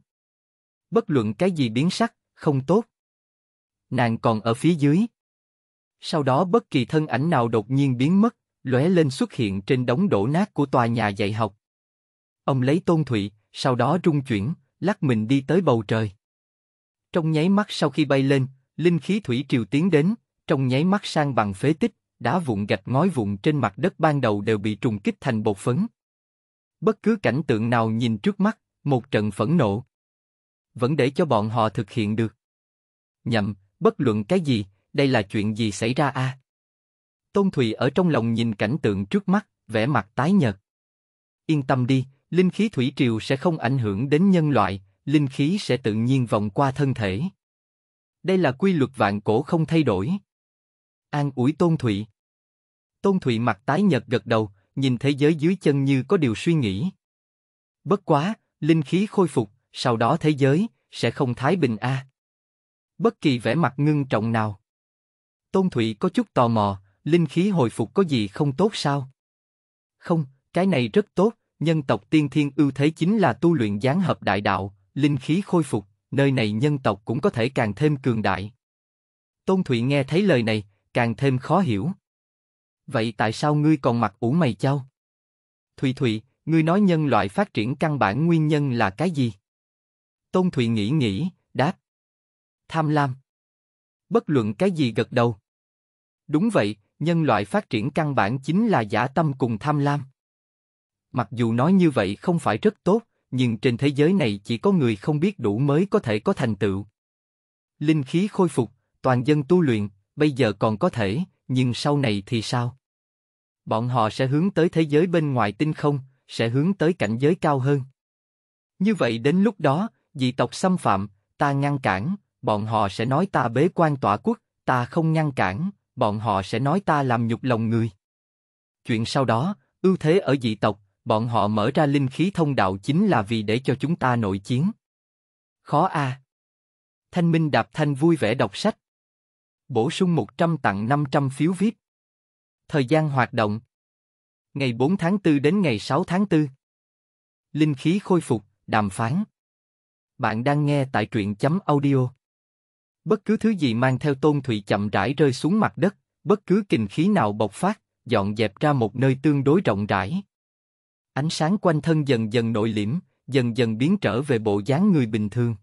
bất luận cái gì biến sắc, không tốt. Nàng còn ở phía dưới. Sau đó bất kỳ thân ảnh nào đột nhiên biến mất, lóe lên xuất hiện trên đống đổ nát của tòa nhà dạy học. Ông lấy tôn thụy, sau đó rung chuyển, lắc mình đi tới bầu trời. Trong nháy mắt sau khi bay lên, linh khí thủy triều tiến đến, trong nháy mắt sang bằng phế tích, đá vụn gạch ngói vụn trên mặt đất ban đầu đều bị trùng kích thành bột phấn. Bất cứ cảnh tượng nào nhìn trước mắt, một trận phẫn nộ, vẫn để cho bọn họ thực hiện được. Nhậm, bất luận cái gì, đây là chuyện gì xảy ra a? Tôn Thùy ở trong lòng nhìn cảnh tượng trước mắt, vẻ mặt tái nhợt. Yên tâm đi, linh khí thủy triều sẽ không ảnh hưởng đến nhân loại, linh khí sẽ tự nhiên vòng qua thân thể. Đây là quy luật vạn cổ không thay đổi. An ủi Tôn Thụy. Tôn Thụy mặt tái nhợt gật đầu, nhìn thế giới dưới chân như có điều suy nghĩ. Bất quá, linh khí khôi phục, sau đó thế giới sẽ không thái bình a. Bất kỳ vẻ mặt ngưng trọng nào. Tôn Thụy có chút tò mò, linh khí hồi phục có gì không tốt sao? Không, cái này rất tốt, nhân tộc tiên thiên ưu thế chính là tu luyện gián hợp đại đạo, linh khí khôi phục, nơi này nhân tộc cũng có thể càng thêm cường đại. Tôn Thụy nghe thấy lời này, càng thêm khó hiểu. Vậy tại sao ngươi còn mặc ủ mày chau? Thụy Thụy, ngươi nói nhân loại phát triển căn bản nguyên nhân là cái gì? Tôn Thụy nghĩ nghĩ, đáp. Tham lam. Bất luận cái gì gật đầu. Đúng vậy, nhân loại phát triển căn bản chính là giả tâm cùng tham lam. Mặc dù nói như vậy không phải rất tốt, nhưng trên thế giới này chỉ có người không biết đủ mới có thể có thành tựu. Linh khí khôi phục, toàn dân tu luyện, bây giờ còn có thể, nhưng sau này thì sao? Bọn họ sẽ hướng tới thế giới bên ngoài tinh không, sẽ hướng tới cảnh giới cao hơn. Như vậy đến lúc đó, dị tộc xâm phạm, ta ngăn cản, bọn họ sẽ nói ta bế quan tỏa quốc, ta không ngăn cản, bọn họ sẽ nói ta làm nhục lòng người. Chuyện sau đó, ưu thế ở dị tộc, bọn họ mở ra linh khí thông đạo chính là vì để cho chúng ta nội chiến. Khó a. Thanh Minh Đạp Thanh vui vẻ đọc sách. Bổ sung 100 tặng 500 phiếu VIP. Thời gian hoạt động. Ngày 4 tháng 4 đến ngày 6 tháng 4. Linh khí khôi phục, đàm phán. Bạn đang nghe tại truyện chấm audio. Bất cứ thứ gì mang theo tôn thủy chậm rãi rơi xuống mặt đất, bất cứ kình khí nào bộc phát, dọn dẹp ra một nơi tương đối rộng rãi. Ánh sáng quanh thân dần dần nội liễm, dần dần biến trở về bộ dáng người bình thường.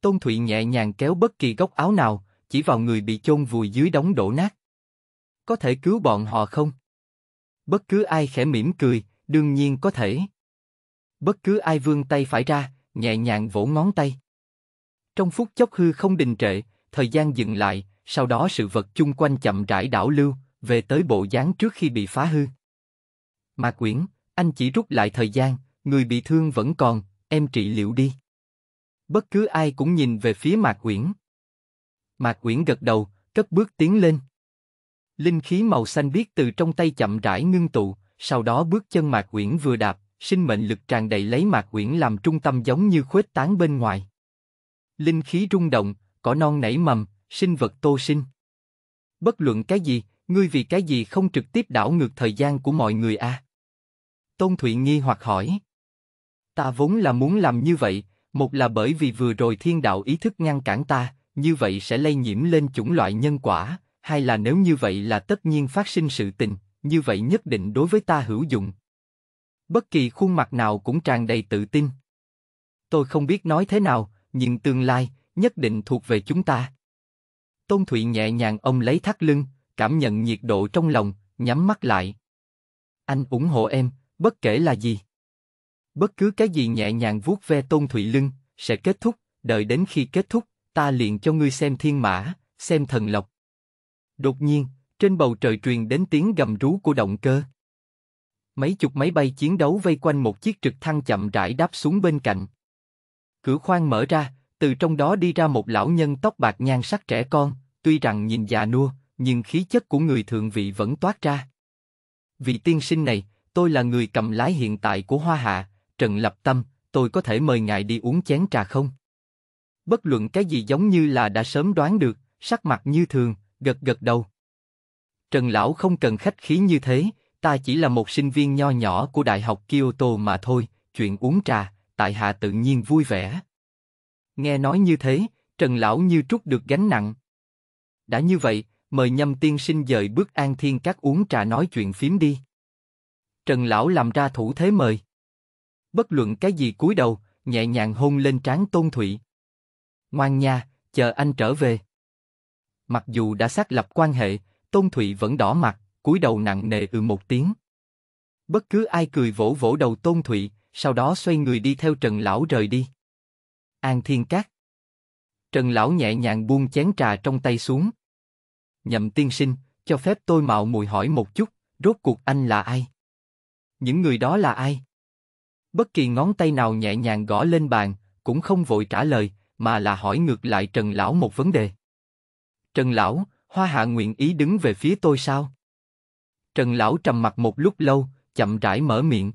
Tôn Thụy nhẹ nhàng kéo bất kỳ góc áo nào, chỉ vào người bị chôn vùi dưới đống đổ nát. Có thể cứu bọn họ không? Bất cứ ai khẽ mỉm cười, đương nhiên có thể. Bất cứ ai vươn tay phải ra, nhẹ nhàng vỗ ngón tay. Trong phút chốc hư không đình trệ, thời gian dừng lại, sau đó sự vật chung quanh chậm rãi đảo lưu, về tới bộ dáng trước khi bị phá hư. Mà quyển, anh chỉ rút lại thời gian, người bị thương vẫn còn, em trị liệu đi. Bất cứ ai cũng nhìn về phía Mạc Quyển. Mạc Quyển gật đầu, cất bước tiến lên. Linh khí màu xanh biếc từ trong tay chậm rãi ngưng tụ, sau đó bước chân Mạc Quyển vừa đạp, sinh mệnh lực tràn đầy lấy mạc uyển làm trung tâm giống như khuếch tán bên ngoài. Linh khí rung động, cỏ non nảy mầm, sinh vật tô sinh. Bất luận cái gì, ngươi vì cái gì không trực tiếp đảo ngược thời gian của mọi người a? À? Tôn Thụy nghi hoặc hỏi. Ta vốn là muốn làm như vậy, một là bởi vì vừa rồi thiên đạo ý thức ngăn cản ta, như vậy sẽ lây nhiễm lên chủng loại nhân quả, hai là nếu như vậy là tất nhiên phát sinh sự tình, như vậy nhất định đối với ta hữu dụng, Bất kỳ khuôn mặt nào cũng tràn đầy tự tin. Tôi không biết nói thế nào, nhưng tương lai nhất định thuộc về chúng ta. Tôn Thụy nhẹ nhàng ông lấy thắt lưng, cảm nhận nhiệt độ trong lòng, nhắm mắt lại. Anh ủng hộ em, bất kể là gì. Bất cứ cái gì nhẹ nhàng vuốt ve Tôn Thụy lưng, sẽ kết thúc, đợi đến khi kết thúc, ta liền cho ngươi xem thiên mã, xem thần lộc. Đột nhiên, trên bầu trời truyền đến tiếng gầm rú của động cơ. Mấy chục máy bay chiến đấu vây quanh một chiếc trực thăng chậm rãi đáp xuống bên cạnh. Cửa khoang mở ra, từ trong đó đi ra một lão nhân tóc bạc nhan sắc trẻ con, tuy rằng nhìn già nua, nhưng khí chất của người thượng vị vẫn toát ra. Vị tiên sinh này, tôi là người cầm lái hiện tại của Hoa Hạ, Trần Lập Tâm, tôi có thể mời ngài đi uống chén trà không? Bất luận cái gì giống như là đã sớm đoán được, sắc mặt như thường, gật gật đầu. Trần Lão không cần khách khí như thế, ta chỉ là một sinh viên nho nhỏ của Đại học Kyoto mà thôi, chuyện uống trà, tại hạ tự nhiên vui vẻ. Nghe nói như thế, Trần Lão như trút được gánh nặng. Đã như vậy, mời nhâm tiên sinh dời bước an thiên các uống trà nói chuyện phím đi. Trần Lão làm ra thủ thế mời. Bất luận cái gì cúi đầu, nhẹ nhàng hôn lên trán Tôn Thụy. Ngoan nha, chờ anh trở về. Mặc dù đã xác lập quan hệ, Tôn Thụy vẫn đỏ mặt, cúi đầu nặng nề ừ một tiếng. Bất cứ ai cười vỗ vỗ đầu Tôn Thụy, sau đó xoay người đi theo Trần Lão rời đi. An Thiên Cát Trần Lão nhẹ nhàng buông chén trà trong tay xuống. Nhậm tiên sinh, cho phép tôi mạo mùi hỏi một chút, rốt cuộc anh là ai? Những người đó là ai? Bất kỳ ngón tay nào nhẹ nhàng gõ lên bàn, cũng không vội trả lời, mà là hỏi ngược lại Trần Lão một vấn đề. Trần Lão, Hoa Hạ nguyện ý đứng về phía tôi sao? Trần lão trầm mặt một lúc lâu, chậm rãi mở miệng.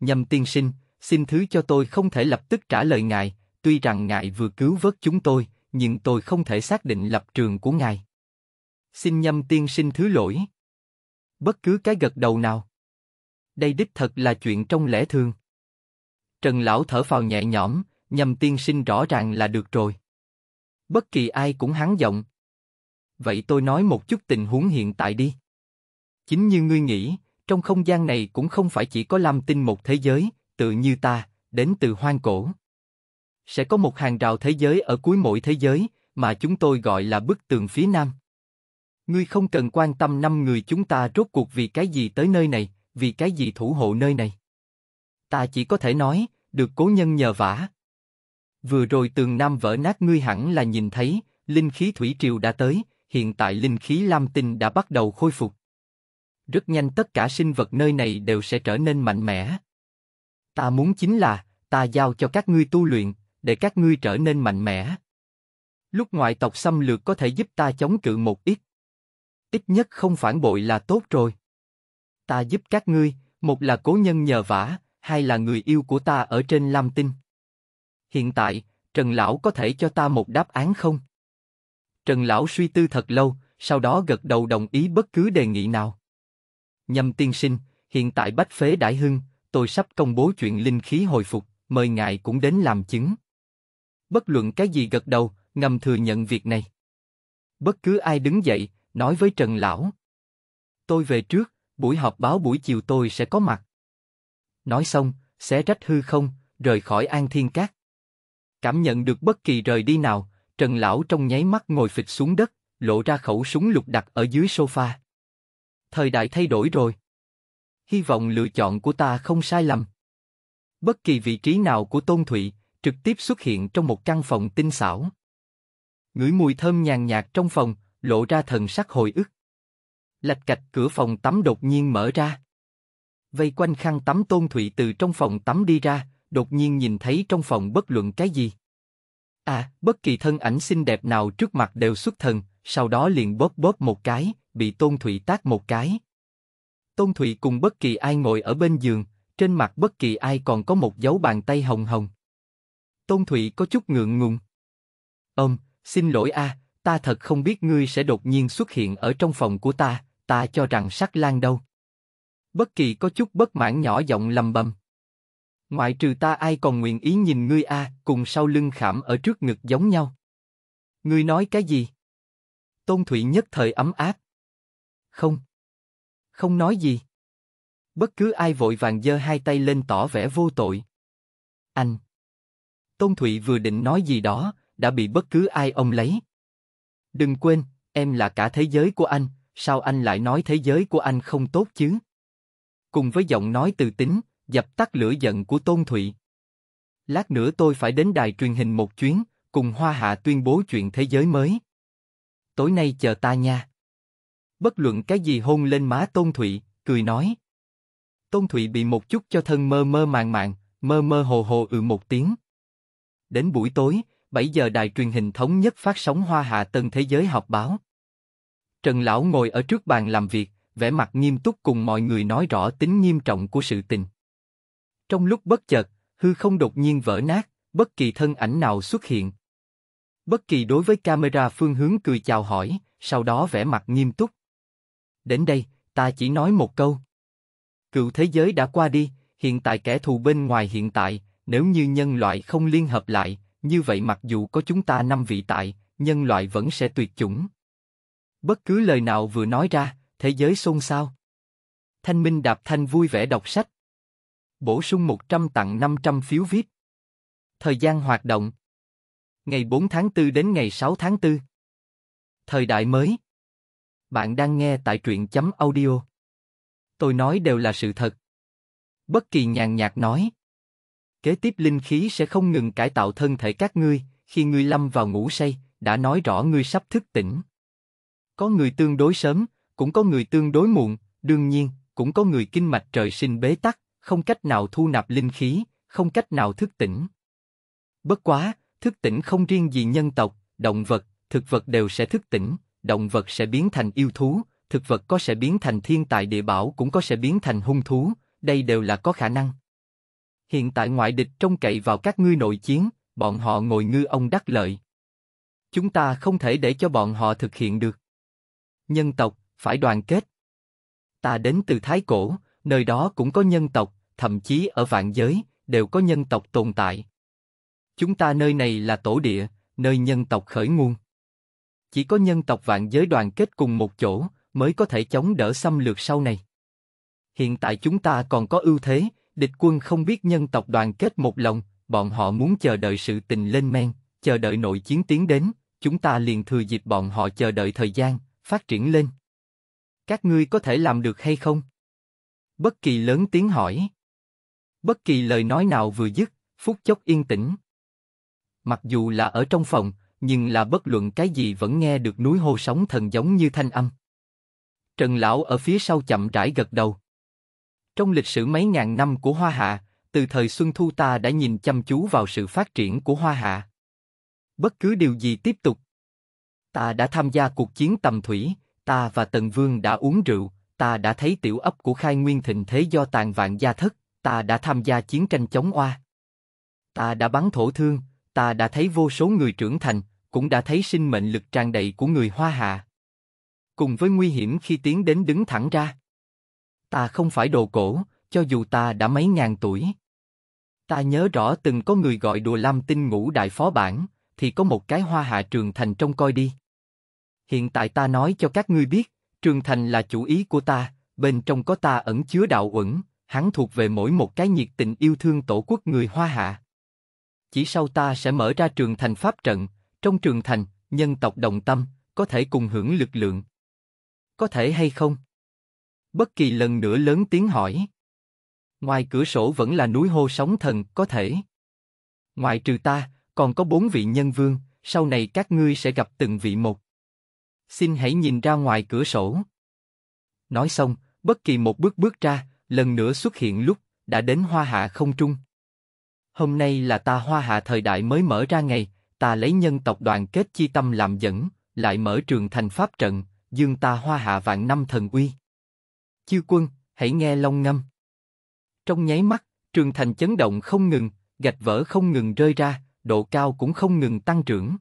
Nhâm tiên sinh, xin thứ cho tôi không thể lập tức trả lời ngài, tuy rằng ngài vừa cứu vớt chúng tôi, nhưng tôi không thể xác định lập trường của ngài. Xin nhâm tiên sinh thứ lỗi. Bất cứ cái gật đầu nào. Đây đích thật là chuyện trong lẽ thường. Trần lão thở phào nhẹ nhõm, nhâm tiên sinh rõ ràng là được rồi. Bất kỳ ai cũng hắn giọng. Vậy tôi nói một chút tình huống hiện tại đi. Chính như ngươi nghĩ, trong không gian này cũng không phải chỉ có Lam Tinh một thế giới, tự như ta, đến từ hoang cổ. Sẽ có một hàng rào thế giới ở cuối mỗi thế giới, mà chúng tôi gọi là bức tường phía nam. Ngươi không cần quan tâm năm người chúng ta rốt cuộc vì cái gì tới nơi này, vì cái gì thủ hộ nơi này. Ta chỉ có thể nói, được cố nhân nhờ vả. Vừa rồi tường nam vỡ nát ngươi hẳn là nhìn thấy, linh khí thủy triều đã tới, hiện tại linh khí lam tinh đã bắt đầu khôi phục. Rất nhanh tất cả sinh vật nơi này đều sẽ trở nên mạnh mẽ. Ta muốn chính là, ta giao cho các ngươi tu luyện, để các ngươi trở nên mạnh mẽ. Lúc ngoại tộc xâm lược có thể giúp ta chống cự một ít. Ít nhất không phản bội là tốt rồi. Ta giúp các ngươi, một là cố nhân nhờ vả, hai là người yêu của ta ở trên Lam Tinh. Hiện tại, Trần Lão có thể cho ta một đáp án không? Trần Lão suy tư thật lâu, sau đó gật đầu đồng ý bất cứ đề nghị nào. Nhâm tiên sinh, hiện tại bách phế đại hưng, tôi sắp công bố chuyện linh khí hồi phục, mời ngài cũng đến làm chứng. Bất luận cái gì gật đầu, ngầm thừa nhận việc này. Bất cứ ai đứng dậy, nói với Trần Lão. Tôi về trước, buổi họp báo buổi chiều tôi sẽ có mặt. Nói xong, sẽ rách hư không, rời khỏi An Thiên Cát. Cảm nhận được bất kỳ rời đi nào, Trần Lão trong nháy mắt ngồi phịch xuống đất, lộ ra khẩu súng lục đặt ở dưới sofa thời đại thay đổi rồi. Hy vọng lựa chọn của ta không sai lầm. Bất kỳ vị trí nào của Tôn Thụy trực tiếp xuất hiện trong một căn phòng tinh xảo. Ngửi mùi thơm nhàn nhạt trong phòng, lộ ra thần sắc hồi ức. Lạch cạch cửa phòng tắm đột nhiên mở ra. Vây quanh khăn tắm Tôn Thụy từ trong phòng tắm đi ra, đột nhiên nhìn thấy trong phòng bất luận cái gì. À, bất kỳ thân ảnh xinh đẹp nào trước mặt đều xuất thần, sau đó liền bóp bóp một cái, bị Tôn Thụy tác một cái. Tôn Thụy cùng bất kỳ ai ngồi ở bên giường, trên mặt bất kỳ ai còn có một dấu bàn tay hồng hồng. Tôn Thụy có chút ngượng ngùng. Ông, xin lỗi a, à, ta thật không biết ngươi sẽ đột nhiên xuất hiện ở trong phòng của ta, ta cho rằng sắc lan đâu. Bất kỳ có chút bất mãn nhỏ giọng lầm bầm. Ngoại trừ ta ai còn nguyện ý nhìn ngươi a, à, cùng sau lưng khảm ở trước ngực giống nhau. Ngươi nói cái gì? Tôn Thụy nhất thời ấm áp. Không. Không nói gì. Bất cứ ai vội vàng giơ hai tay lên tỏ vẻ vô tội. Anh. Tôn Thụy vừa định nói gì đó, đã bị bất cứ ai ông lấy. Đừng quên, em là cả thế giới của anh, sao anh lại nói thế giới của anh không tốt chứ? Cùng với giọng nói từ tính, dập tắt lửa giận của Tôn Thụy. Lát nữa tôi phải đến đài truyền hình một chuyến, cùng Hoa Hạ tuyên bố chuyện thế giới mới. Tối nay chờ ta nha bất luận cái gì hôn lên má Tôn Thụy, cười nói. Tôn Thụy bị một chút cho thân mơ mơ màng màng, mơ mơ hồ hồ ừ một tiếng. Đến buổi tối, 7 giờ đài truyền hình thống nhất phát sóng Hoa Hạ Tân Thế Giới họp báo. Trần Lão ngồi ở trước bàn làm việc, vẻ mặt nghiêm túc cùng mọi người nói rõ tính nghiêm trọng của sự tình. Trong lúc bất chợt, hư không đột nhiên vỡ nát, bất kỳ thân ảnh nào xuất hiện. Bất kỳ đối với camera phương hướng cười chào hỏi, sau đó vẻ mặt nghiêm túc. Đến đây, ta chỉ nói một câu. Cựu thế giới đã qua đi, hiện tại kẻ thù bên ngoài hiện tại, nếu như nhân loại không liên hợp lại, như vậy mặc dù có chúng ta năm vị tại, nhân loại vẫn sẽ tuyệt chủng. Bất cứ lời nào vừa nói ra, thế giới xôn xao. Thanh Minh Đạp Thanh vui vẻ đọc sách. Bổ sung 100 tặng 500 phiếu viết. Thời gian hoạt động. Ngày 4 tháng 4 đến ngày 6 tháng 4. Thời đại mới. Bạn đang nghe tại truyện chấm audio. Tôi nói đều là sự thật. Bất kỳ nhàn nhạt nói. Kế tiếp linh khí sẽ không ngừng cải tạo thân thể các ngươi, khi ngươi lâm vào ngủ say, đã nói rõ ngươi sắp thức tỉnh. Có người tương đối sớm, cũng có người tương đối muộn, đương nhiên, cũng có người kinh mạch trời sinh bế tắc, không cách nào thu nạp linh khí, không cách nào thức tỉnh. Bất quá, thức tỉnh không riêng gì nhân tộc, động vật, thực vật đều sẽ thức tỉnh, động vật sẽ biến thành yêu thú, thực vật có sẽ biến thành thiên tài địa bảo cũng có sẽ biến thành hung thú, đây đều là có khả năng. Hiện tại ngoại địch trông cậy vào các ngươi nội chiến, bọn họ ngồi ngư ông đắc lợi. Chúng ta không thể để cho bọn họ thực hiện được. Nhân tộc, phải đoàn kết. Ta đến từ Thái Cổ, nơi đó cũng có nhân tộc, thậm chí ở vạn giới, đều có nhân tộc tồn tại. Chúng ta nơi này là tổ địa, nơi nhân tộc khởi nguồn. Chỉ có nhân tộc vạn giới đoàn kết cùng một chỗ, mới có thể chống đỡ xâm lược sau này. Hiện tại chúng ta còn có ưu thế, địch quân không biết nhân tộc đoàn kết một lòng, bọn họ muốn chờ đợi sự tình lên men, chờ đợi nội chiến tiến đến, chúng ta liền thừa dịp bọn họ chờ đợi thời gian, phát triển lên. Các ngươi có thể làm được hay không? Bất kỳ lớn tiếng hỏi. Bất kỳ lời nói nào vừa dứt, phút chốc yên tĩnh. Mặc dù là ở trong phòng, nhưng là bất luận cái gì vẫn nghe được núi hô sóng thần giống như thanh âm. Trần Lão ở phía sau chậm rãi gật đầu. Trong lịch sử mấy ngàn năm của Hoa Hạ, từ thời Xuân Thu ta đã nhìn chăm chú vào sự phát triển của Hoa Hạ. Bất cứ điều gì tiếp tục. Ta đã tham gia cuộc chiến tầm thủy, ta và Tần Vương đã uống rượu, ta đã thấy tiểu ấp của khai nguyên thịnh thế do tàn vạn gia thất, ta đã tham gia chiến tranh chống oa. Ta đã bắn thổ thương, ta đã thấy vô số người trưởng thành, cũng đã thấy sinh mệnh lực tràn đầy của người Hoa Hạ. Cùng với nguy hiểm khi tiến đến đứng thẳng ra. Ta không phải đồ cổ, cho dù ta đã mấy ngàn tuổi. Ta nhớ rõ từng có người gọi đùa Lam Tinh ngũ đại phó bản, thì có một cái hoa hạ trường thành trong coi đi. Hiện tại ta nói cho các ngươi biết, trường thành là chủ ý của ta, bên trong có ta ẩn chứa đạo ẩn, hắn thuộc về mỗi một cái nhiệt tình yêu thương tổ quốc người hoa hạ. Chỉ sau ta sẽ mở ra trường thành pháp trận, trong trường thành, nhân tộc đồng tâm, có thể cùng hưởng lực lượng. Có thể hay không? Bất kỳ lần nữa lớn tiếng hỏi. Ngoài cửa sổ vẫn là núi hô sóng thần, có thể. Ngoài trừ ta, còn có bốn vị nhân vương, sau này các ngươi sẽ gặp từng vị một. Xin hãy nhìn ra ngoài cửa sổ. Nói xong, bất kỳ một bước bước ra, lần nữa xuất hiện lúc đã đến hoa hạ không trung. Hôm nay là ta hoa hạ thời đại mới mở ra ngày, ta lấy nhân tộc đoàn kết chi tâm làm dẫn, lại mở trường thành pháp trận, dương ta hoa hạ vạn năm thần uy. Chiêu quân, hãy nghe long ngâm. Trong nháy mắt, trường thành chấn động không ngừng, gạch vỡ không ngừng rơi ra, độ cao cũng không ngừng tăng trưởng.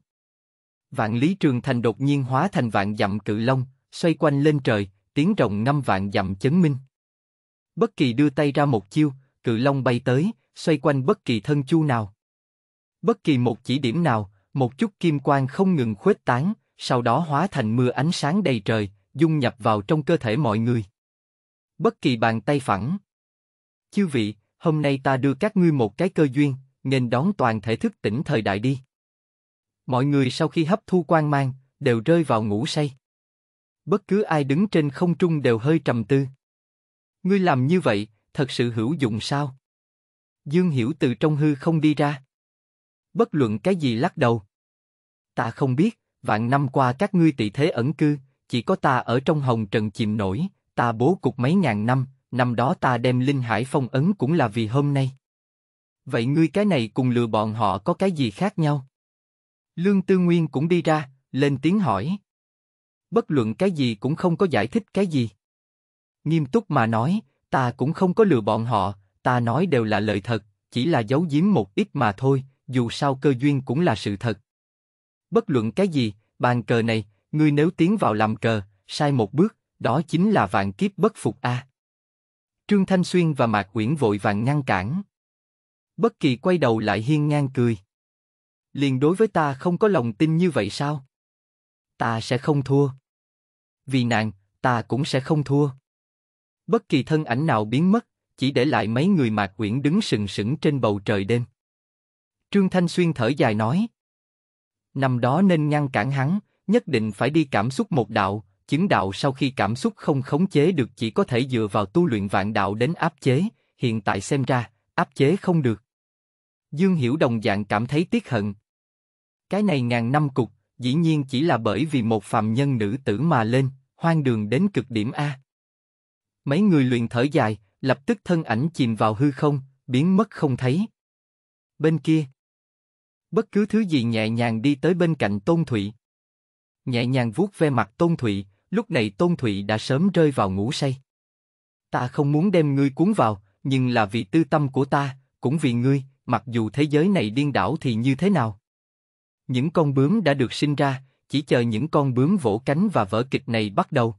Vạn lý trường thành đột nhiên hóa thành vạn dặm cự long, xoay quanh lên trời, tiếng rộng năm vạn dặm chấn minh. Bất kỳ đưa tay ra một chiêu, cự long bay tới, xoay quanh bất kỳ thân chu nào. Bất kỳ một chỉ điểm nào, một chút kim quang không ngừng khuếch tán, sau đó hóa thành mưa ánh sáng đầy trời, dung nhập vào trong cơ thể mọi người. Bất kỳ bàn tay phẳng. Chư vị, hôm nay ta đưa các ngươi một cái cơ duyên, nghênh đón toàn thể thức tỉnh thời đại đi. Mọi người sau khi hấp thu quang mang, đều rơi vào ngủ say. Bất cứ ai đứng trên không trung đều hơi trầm tư. Ngươi làm như vậy, thật sự hữu dụng sao? Dương Hiểu từ trong hư không đi ra bất luận cái gì lắc đầu. Ta không biết, vạn năm qua các ngươi tị thế ẩn cư, chỉ có ta ở trong hồng trần chìm nổi, ta bố cục mấy ngàn năm, năm đó ta đem linh hải phong ấn cũng là vì hôm nay. Vậy ngươi cái này cùng lừa bọn họ có cái gì khác nhau? Lương Tư Nguyên cũng đi ra, lên tiếng hỏi. Bất luận cái gì cũng không có giải thích cái gì. Nghiêm túc mà nói, ta cũng không có lừa bọn họ, ta nói đều là lời thật, chỉ là giấu giếm một ít mà thôi, dù sao cơ duyên cũng là sự thật. Bất luận cái gì, bàn cờ này, ngươi nếu tiến vào làm cờ, sai một bước, đó chính là vạn kiếp bất phục a. Trương Thanh Xuyên và Mạc Uyển vội vàng ngăn cản. Bất kỳ quay đầu lại hiên ngang cười. Liền đối với ta không có lòng tin như vậy sao? Ta sẽ không thua. Vì nàng, ta cũng sẽ không thua. Bất kỳ thân ảnh nào biến mất, chỉ để lại mấy người Mạc Uyển đứng sừng sững trên bầu trời đêm. Trương Thanh Xuyên thở dài nói. Năm đó nên ngăn cản hắn, nhất định phải đi cảm xúc một đạo, chứng đạo sau khi cảm xúc không khống chế được chỉ có thể dựa vào tu luyện vạn đạo đến áp chế, hiện tại xem ra, áp chế không được. Dương Hiểu đồng dạng cảm thấy tiếc hận. Cái này ngàn năm cục, dĩ nhiên chỉ là bởi vì một phàm nhân nữ tử mà lên, hoang đường đến cực điểm A. Mấy người luyện thở dài, lập tức thân ảnh chìm vào hư không, biến mất không thấy. Bên kia, Bất cứ thứ gì nhẹ nhàng đi tới bên cạnh Tôn Thụy. Nhẹ nhàng vuốt ve mặt Tôn Thụy, lúc này Tôn Thụy đã sớm rơi vào ngủ say. Ta không muốn đem ngươi cuốn vào, nhưng là vì tư tâm của ta, cũng vì ngươi, mặc dù thế giới này điên đảo thì như thế nào? Những con bướm đã được sinh ra, chỉ chờ những con bướm vỗ cánh và vở kịch này bắt đầu.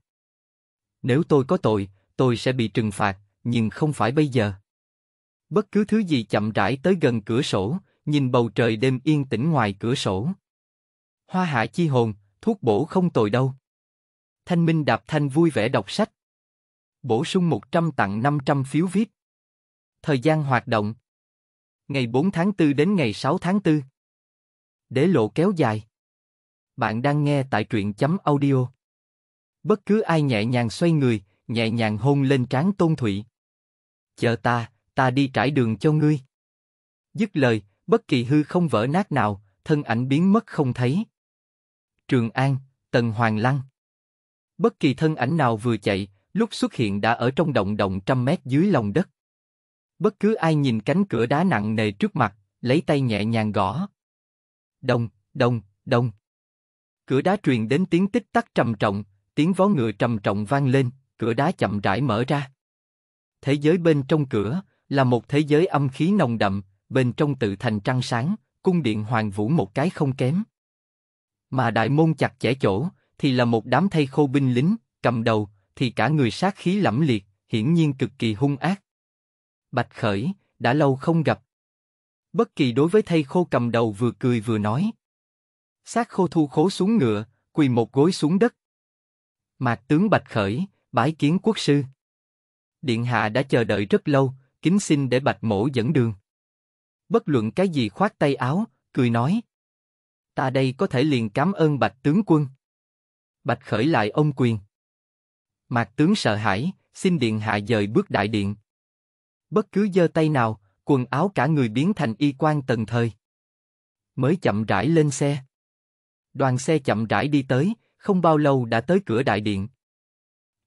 Nếu tôi có tội, tôi sẽ bị trừng phạt, nhưng không phải bây giờ. Bất cứ thứ gì chậm rãi tới gần cửa sổ, nhìn bầu trời đêm yên tĩnh ngoài cửa sổ. Hoa hạ chi hồn, thuốc bổ không tồi đâu. Thanh Minh Đạp Thanh vui vẻ đọc sách. Bổ sung 100 tặng 500 phiếu viết. Thời gian hoạt động. Ngày 4 tháng 4 đến ngày 6 tháng 4. Để lộ kéo dài. Bạn đang nghe tại truyện chấm audio. Bất cứ ai nhẹ nhàng xoay người, nhẹ nhàng hôn lên trán Tôn Thụy. Chờ ta, ta đi trải đường cho ngươi. Dứt lời, bất kỳ hư không vỡ nát nào, thân ảnh biến mất không thấy. Trường An, Tần Hoàng Lăng. Bất kỳ thân ảnh nào vừa chạy, lúc xuất hiện đã ở trong động động trăm mét dưới lòng đất. Bất cứ ai nhìn cánh cửa đá nặng nề trước mặt, lấy tay nhẹ nhàng gõ. Đông, đông, đông. Cửa đá truyền đến tiếng tích tắc trầm trọng, tiếng vó ngựa trầm trọng vang lên, cửa đá chậm rãi mở ra. Thế giới bên trong cửa là một thế giới âm khí nồng đậm, bên trong tự thành trăng sáng, cung điện hoàng vũ một cái không kém. Mà đại môn chặt chẽ chỗ, thì là một đám thây khô binh lính, cầm đầu, thì cả người sát khí lẫm liệt, hiển nhiên cực kỳ hung ác. Bạch Khởi, đã lâu không gặp. Bất kỳ đối với thây khô cầm đầu vừa cười vừa nói. Sát khô thu khố xuống ngựa, quỳ một gối xuống đất. Mạc tướng Bạch Khởi, bái kiến quốc sư. Điện hạ đã chờ đợi rất lâu, kính xin để Bạch mổ dẫn đường bất luận cái gì khoát tay áo, cười nói. Ta đây có thể liền cảm ơn bạch tướng quân. Bạch khởi lại ông quyền. Mạc tướng sợ hãi, xin điện hạ dời bước đại điện. Bất cứ giơ tay nào, quần áo cả người biến thành y quan tần thời. Mới chậm rãi lên xe. Đoàn xe chậm rãi đi tới, không bao lâu đã tới cửa đại điện.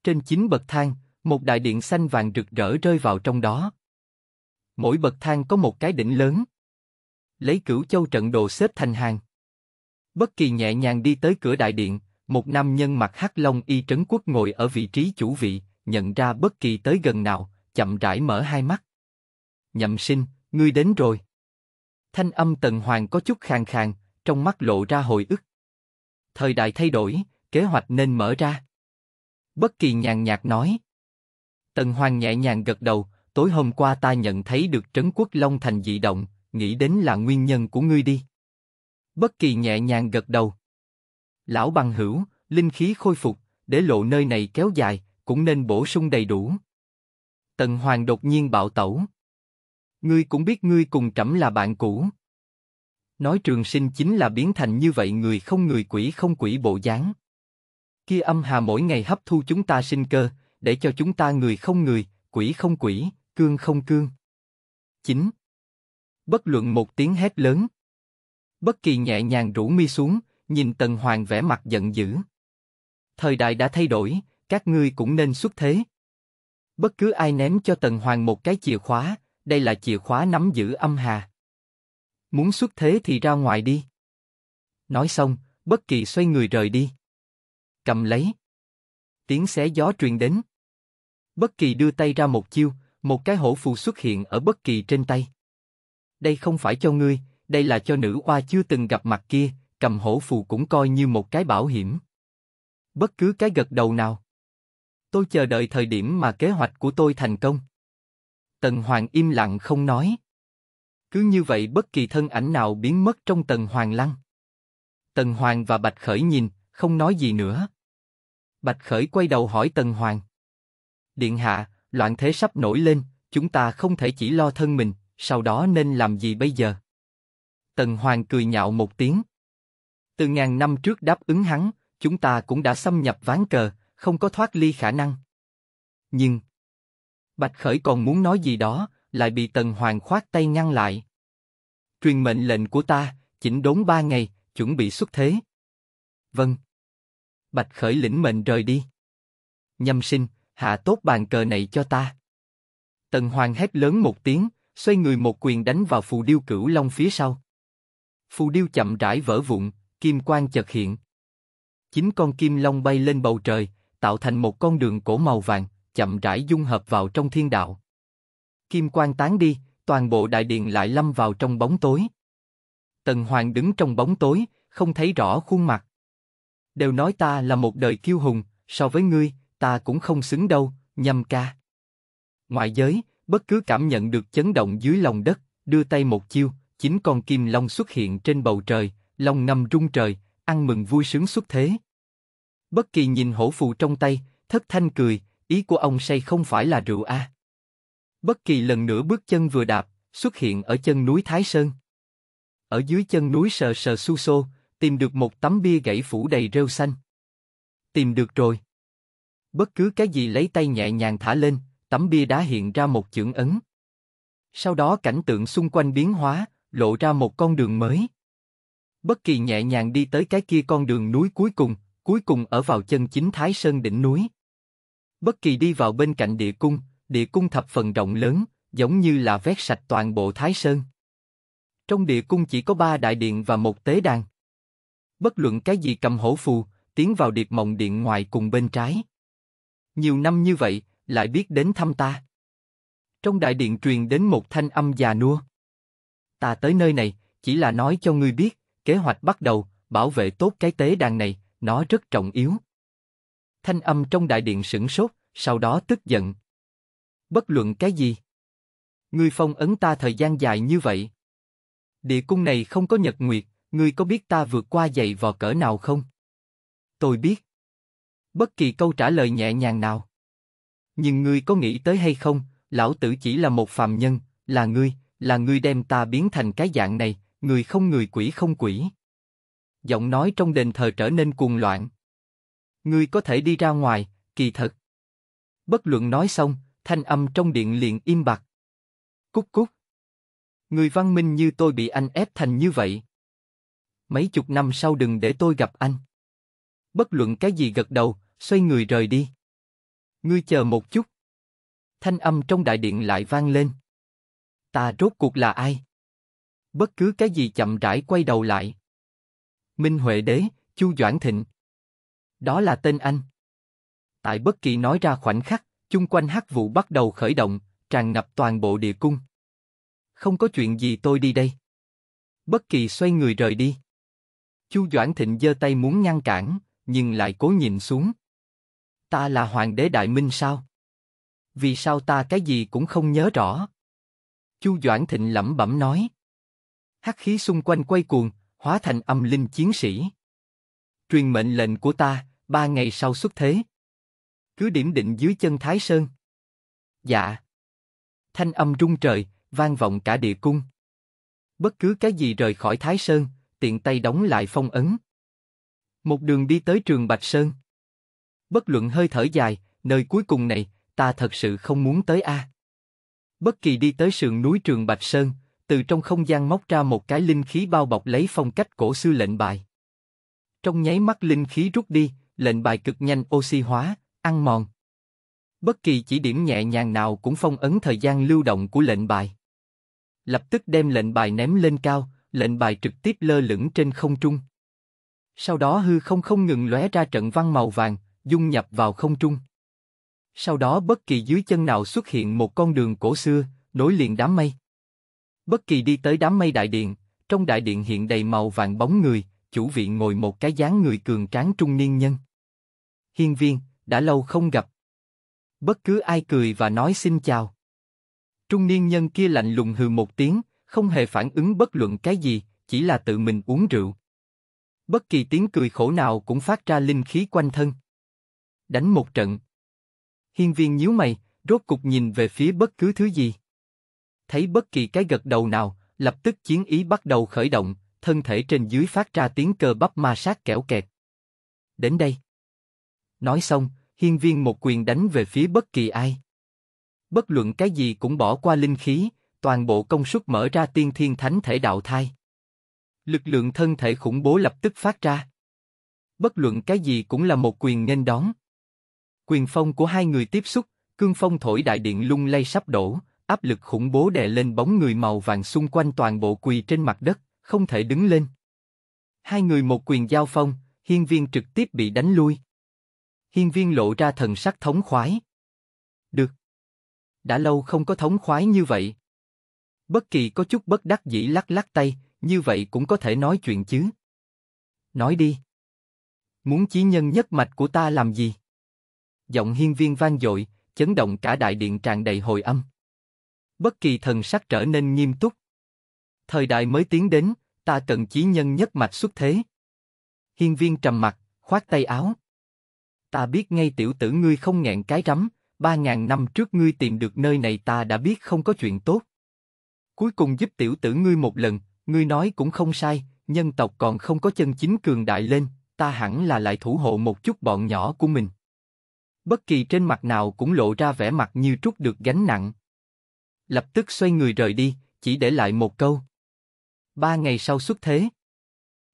Trên chín bậc thang, một đại điện xanh vàng rực rỡ rơi vào trong đó. Mỗi bậc thang có một cái đỉnh lớn. Lấy cửu châu trận đồ xếp thành hàng. Bất kỳ nhẹ nhàng đi tới cửa đại điện, một nam nhân mặc hắc long y trấn quốc ngồi ở vị trí chủ vị, nhận ra bất kỳ tới gần nào, chậm rãi mở hai mắt. Nhậm sinh, ngươi đến rồi. Thanh âm tần hoàng có chút khàn khàn, trong mắt lộ ra hồi ức. Thời đại thay đổi, kế hoạch nên mở ra. Bất kỳ nhàn nhạt nói. Tần hoàng nhẹ nhàng gật đầu, tối hôm qua ta nhận thấy được trấn quốc long thành dị động, nghĩ đến là nguyên nhân của ngươi đi. Bất kỳ nhẹ nhàng gật đầu. Lão bằng hữu, linh khí khôi phục, để lộ nơi này kéo dài, cũng nên bổ sung đầy đủ. Tần Hoàng đột nhiên bạo tẩu. Ngươi cũng biết ngươi cùng trẫm là bạn cũ. Nói trường sinh chính là biến thành như vậy người không người quỷ không quỷ bộ dáng. Kia âm hà mỗi ngày hấp thu chúng ta sinh cơ, để cho chúng ta người không người, quỷ không quỷ, Cương không cương. 9. Bất luận một tiếng hét lớn. Bất kỳ nhẹ nhàng rủ mi xuống, nhìn Tần Hoàng vẻ mặt giận dữ. Thời đại đã thay đổi, các ngươi cũng nên xuất thế. Bất cứ ai ném cho Tần Hoàng một cái chìa khóa, đây là chìa khóa nắm giữ âm hà. Muốn xuất thế thì ra ngoài đi. Nói xong, bất kỳ xoay người rời đi. Cầm lấy. Tiếng xé gió truyền đến. Bất kỳ đưa tay ra một chiêu, một cái hổ phù xuất hiện ở bất kỳ trên tay. Đây không phải cho ngươi, đây là cho nữ oa chưa từng gặp mặt kia, cầm hổ phù cũng coi như một cái bảo hiểm. Bất cứ cái gật đầu nào. Tôi chờ đợi thời điểm mà kế hoạch của tôi thành công. Tần Hoàng im lặng không nói. Cứ như vậy bất kỳ thân ảnh nào biến mất trong Tần Hoàng lăng. Tần Hoàng và Bạch Khởi nhìn, không nói gì nữa. Bạch Khởi quay đầu hỏi Tần Hoàng. Điện hạ, Loạn thế sắp nổi lên, chúng ta không thể chỉ lo thân mình, sau đó nên làm gì bây giờ? Tần Hoàng cười nhạo một tiếng. Từ ngàn năm trước đáp ứng hắn, chúng ta cũng đã xâm nhập ván cờ, không có thoát ly khả năng. Nhưng, Bạch Khởi còn muốn nói gì đó, lại bị Tần Hoàng khoát tay ngăn lại. Truyền mệnh lệnh của ta, chỉnh đốn ba ngày, chuẩn bị xuất thế. Vâng. Bạch Khởi lĩnh mệnh rời đi. Nhâm sinh, hạ tốt bàn cờ này cho ta. Tần Hoàng hét lớn một tiếng, xoay người một quyền đánh vào phù điêu cửu long phía sau. Phù điêu chậm rãi vỡ vụn, kim quang chợt hiện. chính con kim long bay lên bầu trời, tạo thành một con đường cổ màu vàng, chậm rãi dung hợp vào trong thiên đạo. Kim quang tán đi, toàn bộ đại điện lại lâm vào trong bóng tối. Tần Hoàng đứng trong bóng tối, không thấy rõ khuôn mặt. Đều nói ta là một đời kiêu hùng, so với ngươi, ta cũng không xứng đâu, nhâm ca. Ngoại giới, bất cứ cảm nhận được chấn động dưới lòng đất, đưa tay một chiêu, chính con kim long xuất hiện trên bầu trời, long ngâm rung trời, ăn mừng vui sướng xuất thế. Bất kỳ nhìn hổ phù trong tay, thất thanh cười, ý của ông say không phải là rượu a. Bất kỳ lần nữa bước chân vừa đạp, xuất hiện ở chân núi Thái Sơn. Ở dưới chân núi sờ sờ su xô, tìm được một tấm bia gãy phủ đầy rêu xanh. Tìm được rồi. Bất cứ cái gì lấy tay nhẹ nhàng thả lên, tấm bia đá hiện ra một chưởng ấn. Sau đó cảnh tượng xung quanh biến hóa, lộ ra một con đường mới. Bất kỳ nhẹ nhàng đi tới cái kia con đường núi cuối cùng, cuối cùng ở vào chân chính Thái Sơn đỉnh núi. Bất kỳ đi vào bên cạnh địa cung, địa cung thập phần rộng lớn, giống như là vét sạch toàn bộ Thái Sơn. Trong địa cung chỉ có ba đại điện và một tế đàn. Bất luận cái gì cầm hổ phù, tiến vào điệp mộng điện ngoài cùng bên trái nhiều năm như vậy, lại biết đến thăm ta. Trong đại điện truyền đến một thanh âm già nua. Ta tới nơi này, chỉ là nói cho ngươi biết, kế hoạch bắt đầu, bảo vệ tốt cái tế đàn này, nó rất trọng yếu. Thanh âm trong đại điện sửng sốt, sau đó tức giận. Bất luận cái gì? Ngươi phong ấn ta thời gian dài như vậy. Địa cung này không có nhật nguyệt, ngươi có biết ta vượt qua dậy vò cỡ nào không? Tôi biết bất kỳ câu trả lời nhẹ nhàng nào. Nhưng ngươi có nghĩ tới hay không, lão tử chỉ là một phàm nhân, là ngươi, là ngươi đem ta biến thành cái dạng này, người không người quỷ không quỷ. Giọng nói trong đền thờ trở nên cuồng loạn. Ngươi có thể đi ra ngoài, kỳ thật. Bất luận nói xong, thanh âm trong điện liền im bặt. Cúc cúc. Người văn minh như tôi bị anh ép thành như vậy. Mấy chục năm sau đừng để tôi gặp anh. Bất luận cái gì gật đầu, xoay người rời đi. Ngươi chờ một chút. Thanh âm trong đại điện lại vang lên. Ta rốt cuộc là ai? Bất cứ cái gì chậm rãi quay đầu lại. Minh Huệ Đế, Chu Doãn Thịnh. Đó là tên anh. Tại bất kỳ nói ra khoảnh khắc, chung quanh hắc vụ bắt đầu khởi động, tràn ngập toàn bộ địa cung. Không có chuyện gì tôi đi đây. Bất kỳ xoay người rời đi. Chu Doãn Thịnh giơ tay muốn ngăn cản, nhưng lại cố nhìn xuống. Ta là hoàng đế đại minh sao? Vì sao ta cái gì cũng không nhớ rõ? Chu Doãn Thịnh lẩm bẩm nói. Hắc khí xung quanh quay cuồng, hóa thành âm linh chiến sĩ. Truyền mệnh lệnh của ta, ba ngày sau xuất thế. Cứ điểm định dưới chân Thái Sơn. Dạ. Thanh âm rung trời, vang vọng cả địa cung. Bất cứ cái gì rời khỏi Thái Sơn, tiện tay đóng lại phong ấn. Một đường đi tới trường Bạch Sơn. Bất luận hơi thở dài, nơi cuối cùng này, ta thật sự không muốn tới a. Bất kỳ đi tới sườn núi Trường Bạch Sơn, từ trong không gian móc ra một cái linh khí bao bọc lấy phong cách cổ xưa lệnh bài. Trong nháy mắt linh khí rút đi, lệnh bài cực nhanh oxy hóa, ăn mòn. Bất kỳ chỉ điểm nhẹ nhàng nào cũng phong ấn thời gian lưu động của lệnh bài. Lập tức đem lệnh bài ném lên cao, lệnh bài trực tiếp lơ lửng trên không trung. Sau đó hư không không ngừng lóe ra trận văn màu vàng, dung nhập vào không trung. Sau đó bất kỳ dưới chân nào xuất hiện một con đường cổ xưa, nối liền đám mây. Bất kỳ đi tới đám mây đại điện, trong đại điện hiện đầy màu vàng bóng người, chủ vị ngồi một cái dáng người cường tráng trung niên nhân. Hiên viên, đã lâu không gặp. Bất cứ ai cười và nói xin chào. Trung niên nhân kia lạnh lùng hừ một tiếng, không hề phản ứng bất luận cái gì, chỉ là tự mình uống rượu. Bất kỳ tiếng cười khổ nào cũng phát ra linh khí quanh thân đánh một trận. Hiên viên nhíu mày, rốt cục nhìn về phía bất cứ thứ gì. Thấy bất kỳ cái gật đầu nào, lập tức chiến ý bắt đầu khởi động, thân thể trên dưới phát ra tiếng cơ bắp ma sát kẽo kẹt. Đến đây. Nói xong, hiên viên một quyền đánh về phía bất kỳ ai. Bất luận cái gì cũng bỏ qua linh khí, toàn bộ công suất mở ra tiên thiên thánh thể đạo thai. Lực lượng thân thể khủng bố lập tức phát ra. Bất luận cái gì cũng là một quyền nên đón. Quyền phong của hai người tiếp xúc, cương phong thổi đại điện lung lay sắp đổ, áp lực khủng bố đè lên bóng người màu vàng xung quanh toàn bộ quỳ trên mặt đất, không thể đứng lên. Hai người một quyền giao phong, hiên viên trực tiếp bị đánh lui. Hiên viên lộ ra thần sắc thống khoái. Được. Đã lâu không có thống khoái như vậy. Bất kỳ có chút bất đắc dĩ lắc lắc tay, như vậy cũng có thể nói chuyện chứ. Nói đi. Muốn chí nhân nhất mạch của ta làm gì? Giọng hiên viên vang dội, chấn động cả đại điện tràn đầy hồi âm. Bất kỳ thần sắc trở nên nghiêm túc. Thời đại mới tiến đến, ta cần chí nhân nhất mạch xuất thế. Hiên viên trầm mặt, khoát tay áo. Ta biết ngay tiểu tử ngươi không nghẹn cái rắm, ba ngàn năm trước ngươi tìm được nơi này ta đã biết không có chuyện tốt. Cuối cùng giúp tiểu tử ngươi một lần, ngươi nói cũng không sai, nhân tộc còn không có chân chính cường đại lên, ta hẳn là lại thủ hộ một chút bọn nhỏ của mình bất kỳ trên mặt nào cũng lộ ra vẻ mặt như trút được gánh nặng. Lập tức xoay người rời đi, chỉ để lại một câu. Ba ngày sau xuất thế,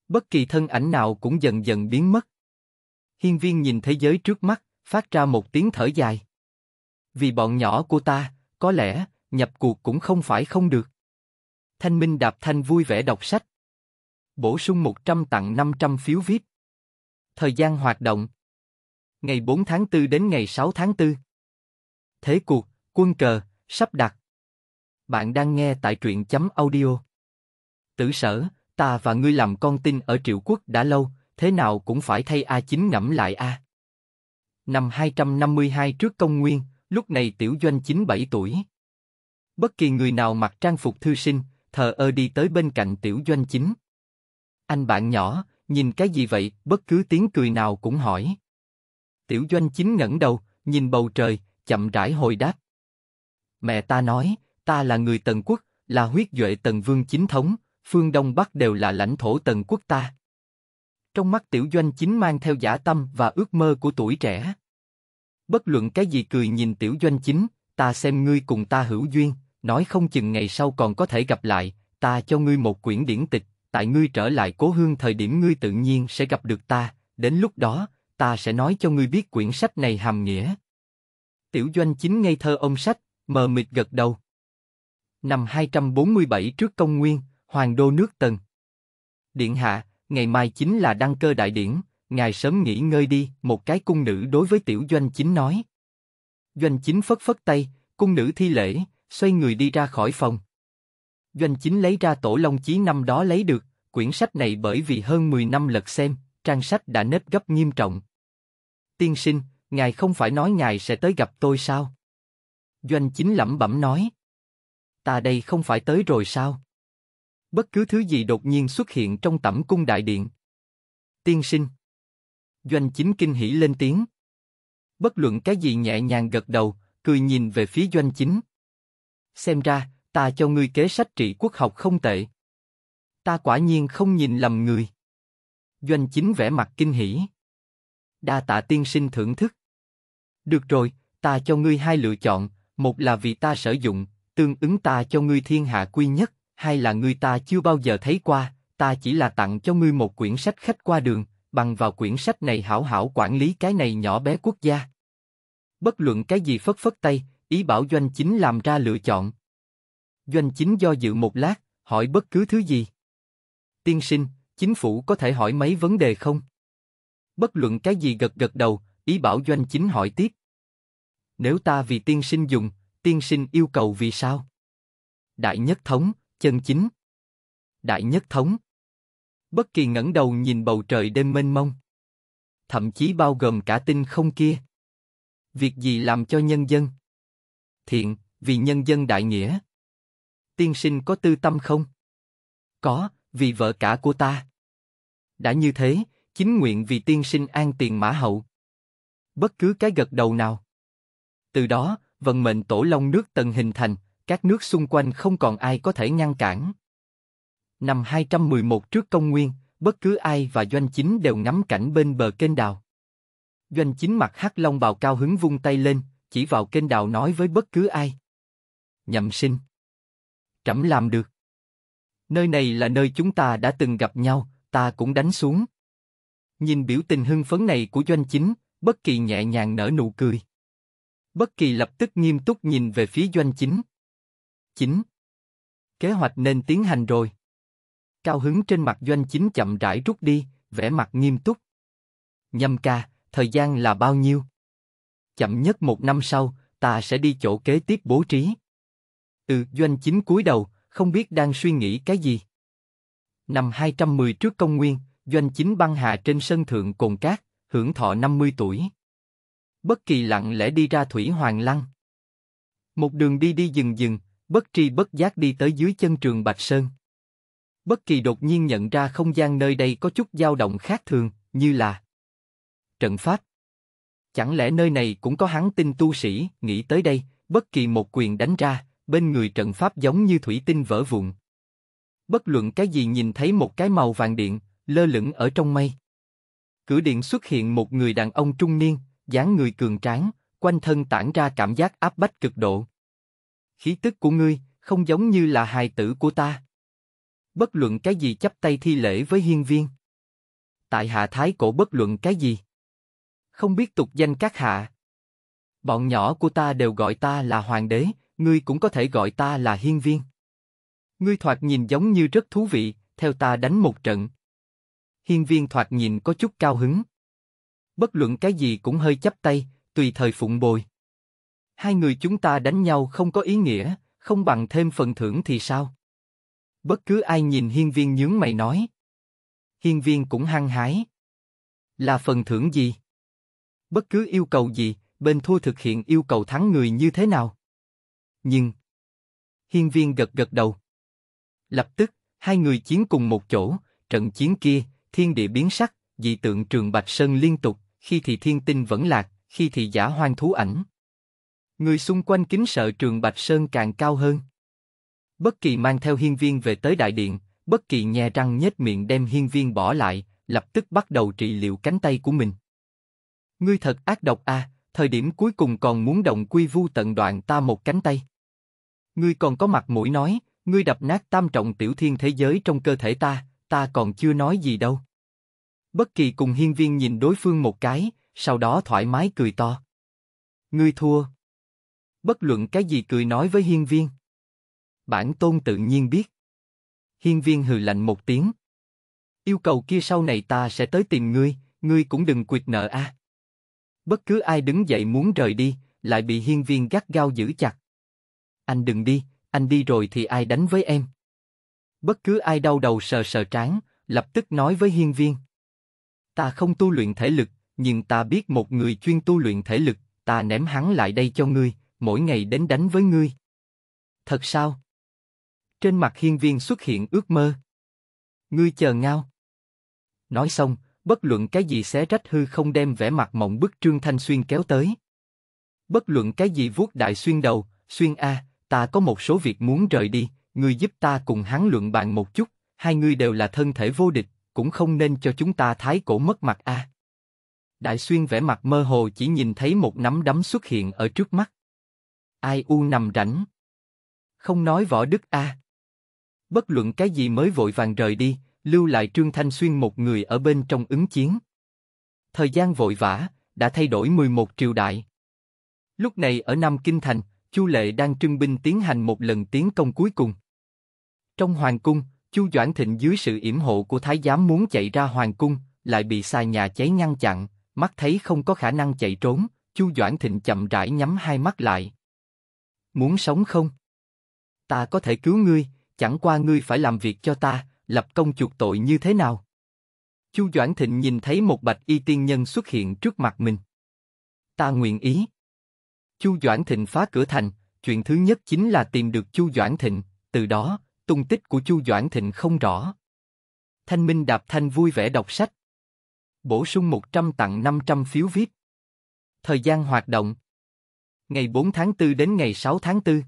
bất kỳ thân ảnh nào cũng dần dần biến mất. Hiên viên nhìn thế giới trước mắt, phát ra một tiếng thở dài. Vì bọn nhỏ của ta, có lẽ, nhập cuộc cũng không phải không được. Thanh Minh Đạp Thanh vui vẻ đọc sách. Bổ sung 100 tặng 500 phiếu VIP. Thời gian hoạt động ngày 4 tháng 4 đến ngày 6 tháng 4. Thế cuộc, quân cờ, sắp đặt. Bạn đang nghe tại truyện chấm audio. Tử sở, ta và ngươi làm con tin ở triệu quốc đã lâu, thế nào cũng phải thay A9 ngẫm lại A. Năm 252 trước công nguyên, lúc này tiểu doanh 97 tuổi. Bất kỳ người nào mặc trang phục thư sinh, thờ ơ đi tới bên cạnh tiểu doanh chính. Anh bạn nhỏ, nhìn cái gì vậy, bất cứ tiếng cười nào cũng hỏi. Tiểu Doanh chính ngẩng đầu, nhìn bầu trời, chậm rãi hồi đáp. Mẹ ta nói, ta là người Tần quốc, là huyết duệ Tần vương chính thống, phương Đông Bắc đều là lãnh thổ Tần quốc ta. Trong mắt Tiểu Doanh chính mang theo giả tâm và ước mơ của tuổi trẻ. Bất luận cái gì cười nhìn Tiểu Doanh chính, ta xem ngươi cùng ta hữu duyên, nói không chừng ngày sau còn có thể gặp lại, ta cho ngươi một quyển điển tịch, tại ngươi trở lại cố hương thời điểm ngươi tự nhiên sẽ gặp được ta, đến lúc đó, ta sẽ nói cho ngươi biết quyển sách này hàm nghĩa. Tiểu Doanh chính ngây thơ ôm sách, mờ mịt gật đầu. Năm 247 trước công nguyên, Hoàng đô nước Tần. Điện hạ, ngày mai chính là đăng cơ đại điển, ngài sớm nghỉ ngơi đi, một cái cung nữ đối với tiểu doanh chính nói. Doanh chính phất phất tay, cung nữ thi lễ, xoay người đi ra khỏi phòng. Doanh chính lấy ra tổ long chí năm đó lấy được, quyển sách này bởi vì hơn 10 năm lật xem, trang sách đã nếp gấp nghiêm trọng, Tiên sinh, ngài không phải nói ngài sẽ tới gặp tôi sao? Doanh chính lẩm bẩm nói. Ta đây không phải tới rồi sao? Bất cứ thứ gì đột nhiên xuất hiện trong tẩm cung đại điện. Tiên sinh. Doanh chính kinh hỉ lên tiếng. Bất luận cái gì nhẹ nhàng gật đầu, cười nhìn về phía doanh chính. Xem ra, ta cho ngươi kế sách trị quốc học không tệ. Ta quả nhiên không nhìn lầm người. Doanh chính vẻ mặt kinh hỉ đa tạ tiên sinh thưởng thức. Được rồi, ta cho ngươi hai lựa chọn, một là vì ta sử dụng, tương ứng ta cho ngươi thiên hạ quy nhất, hai là ngươi ta chưa bao giờ thấy qua, ta chỉ là tặng cho ngươi một quyển sách khách qua đường, bằng vào quyển sách này hảo hảo quản lý cái này nhỏ bé quốc gia. Bất luận cái gì phất phất tay, ý bảo doanh chính làm ra lựa chọn. Doanh chính do dự một lát, hỏi bất cứ thứ gì. Tiên sinh, chính phủ có thể hỏi mấy vấn đề không? bất luận cái gì gật gật đầu, ý bảo doanh chính hỏi tiếp. Nếu ta vì tiên sinh dùng, tiên sinh yêu cầu vì sao? Đại nhất thống, chân chính. Đại nhất thống. Bất kỳ ngẩng đầu nhìn bầu trời đêm mênh mông. Thậm chí bao gồm cả tinh không kia. Việc gì làm cho nhân dân? Thiện, vì nhân dân đại nghĩa. Tiên sinh có tư tâm không? Có, vì vợ cả của ta. Đã như thế, chính nguyện vì tiên sinh an tiền mã hậu. Bất cứ cái gật đầu nào. Từ đó, vận mệnh tổ long nước tần hình thành, các nước xung quanh không còn ai có thể ngăn cản. Năm 211 trước công nguyên, bất cứ ai và doanh chính đều ngắm cảnh bên bờ kênh đào. Doanh chính mặt hắc long bào cao hứng vung tay lên, chỉ vào kênh đào nói với bất cứ ai. Nhậm sinh. Trẫm làm được. Nơi này là nơi chúng ta đã từng gặp nhau, ta cũng đánh xuống. Nhìn biểu tình hưng phấn này của doanh chính, bất kỳ nhẹ nhàng nở nụ cười. Bất kỳ lập tức nghiêm túc nhìn về phía doanh chính. Chính. Kế hoạch nên tiến hành rồi. Cao hứng trên mặt doanh chính chậm rãi rút đi, vẻ mặt nghiêm túc. Nhâm ca, thời gian là bao nhiêu? Chậm nhất một năm sau, ta sẽ đi chỗ kế tiếp bố trí. Ừ, doanh chính cúi đầu, không biết đang suy nghĩ cái gì. Năm 210 trước công nguyên, doanh chính băng hà trên sân thượng cồn cát, hưởng thọ 50 tuổi. Bất kỳ lặng lẽ đi ra thủy hoàng lăng. Một đường đi đi dừng dừng, bất tri bất giác đi tới dưới chân trường Bạch Sơn. Bất kỳ đột nhiên nhận ra không gian nơi đây có chút dao động khác thường, như là trận pháp. Chẳng lẽ nơi này cũng có hắn tinh tu sĩ, nghĩ tới đây, bất kỳ một quyền đánh ra, bên người trận pháp giống như thủy tinh vỡ vụn. Bất luận cái gì nhìn thấy một cái màu vàng điện, lơ lửng ở trong mây. Cửa điện xuất hiện một người đàn ông trung niên, dáng người cường tráng, quanh thân tản ra cảm giác áp bách cực độ. Khí tức của ngươi không giống như là hài tử của ta. Bất luận cái gì chấp tay thi lễ với hiên viên. Tại hạ thái cổ bất luận cái gì. Không biết tục danh các hạ. Bọn nhỏ của ta đều gọi ta là hoàng đế, ngươi cũng có thể gọi ta là hiên viên. Ngươi thoạt nhìn giống như rất thú vị, theo ta đánh một trận. Hiên viên thoạt nhìn có chút cao hứng. Bất luận cái gì cũng hơi chấp tay, tùy thời phụng bồi. Hai người chúng ta đánh nhau không có ý nghĩa, không bằng thêm phần thưởng thì sao? Bất cứ ai nhìn hiên viên nhướng mày nói. Hiên viên cũng hăng hái. Là phần thưởng gì? Bất cứ yêu cầu gì, bên thua thực hiện yêu cầu thắng người như thế nào? Nhưng... Hiên viên gật gật đầu. Lập tức, hai người chiến cùng một chỗ, trận chiến kia, thiên địa biến sắc, dị tượng trường Bạch Sơn liên tục, khi thì thiên tinh vẫn lạc, khi thì giả hoang thú ảnh. Người xung quanh kính sợ trường Bạch Sơn càng cao hơn. Bất kỳ mang theo hiên viên về tới đại điện, bất kỳ nhè răng nhếch miệng đem hiên viên bỏ lại, lập tức bắt đầu trị liệu cánh tay của mình. Ngươi thật ác độc à, thời điểm cuối cùng còn muốn động quy vu tận đoạn ta một cánh tay. Ngươi còn có mặt mũi nói, ngươi đập nát tam trọng tiểu thiên thế giới trong cơ thể ta, ta còn chưa nói gì đâu. Bất kỳ cùng hiên viên nhìn đối phương một cái, sau đó thoải mái cười to. Ngươi thua. Bất luận cái gì cười nói với hiên viên. Bản tôn tự nhiên biết. Hiên viên hừ lạnh một tiếng. Yêu cầu kia sau này ta sẽ tới tìm ngươi, ngươi cũng đừng quyệt nợ a. À. Bất cứ ai đứng dậy muốn rời đi, lại bị hiên viên gắt gao giữ chặt. Anh đừng đi, anh đi rồi thì ai đánh với em? Bất cứ ai đau đầu sờ sờ trán, lập tức nói với hiên viên. Ta không tu luyện thể lực, nhưng ta biết một người chuyên tu luyện thể lực, ta ném hắn lại đây cho ngươi, mỗi ngày đến đánh với ngươi. Thật sao? Trên mặt hiên viên xuất hiện ước mơ. Ngươi chờ ngao. Nói xong, bất luận cái gì xé rách hư không đem vẻ mặt mộng bức Trương Thanh Xuyên kéo tới. Bất luận cái gì vuốt đại xuyên đầu, xuyên A, ta có một số việc muốn rời đi, người giúp ta cùng hắn luận bàn một chút, hai người đều là thân thể vô địch, cũng không nên cho chúng ta thái cổ mất mặt a. À. Đại xuyên vẻ mặt mơ hồ chỉ nhìn thấy một nắm đấm xuất hiện ở trước mắt. Ai u nằm rảnh. Không nói võ đức a. À. Bất luận cái gì mới vội vàng rời đi, lưu lại Trương Thanh Xuyên một người ở bên trong ứng chiến. Thời gian vội vã, đã thay đổi 11 triều đại. Lúc này ở Nam Kinh Thành, Chu Lệ đang trưng binh tiến hành một lần tiến công cuối cùng. Trong hoàng cung, Chu Doãn Thịnh dưới sự yểm hộ của thái giám muốn chạy ra hoàng cung, lại bị xà nhà cháy ngăn chặn, mắt thấy không có khả năng chạy trốn, Chu Doãn Thịnh chậm rãi nhắm hai mắt lại. Muốn sống không? Ta có thể cứu ngươi, chẳng qua ngươi phải làm việc cho ta, lập công chuộc tội như thế nào? Chu Doãn Thịnh nhìn thấy một bạch y tiên nhân xuất hiện trước mặt mình. Ta nguyện ý. Chu Doãn Thịnh phá cửa thành, chuyện thứ nhất chính là tìm được Chu Doãn Thịnh, từ đó, tung tích của Chu Doãn Thịnh không rõ. Thanh Minh Đạp Thanh vui vẻ đọc sách. Bổ sung 100 tặng 500 phiếu viết. Thời gian hoạt động Ngày 4 tháng 4 đến ngày 6 tháng 4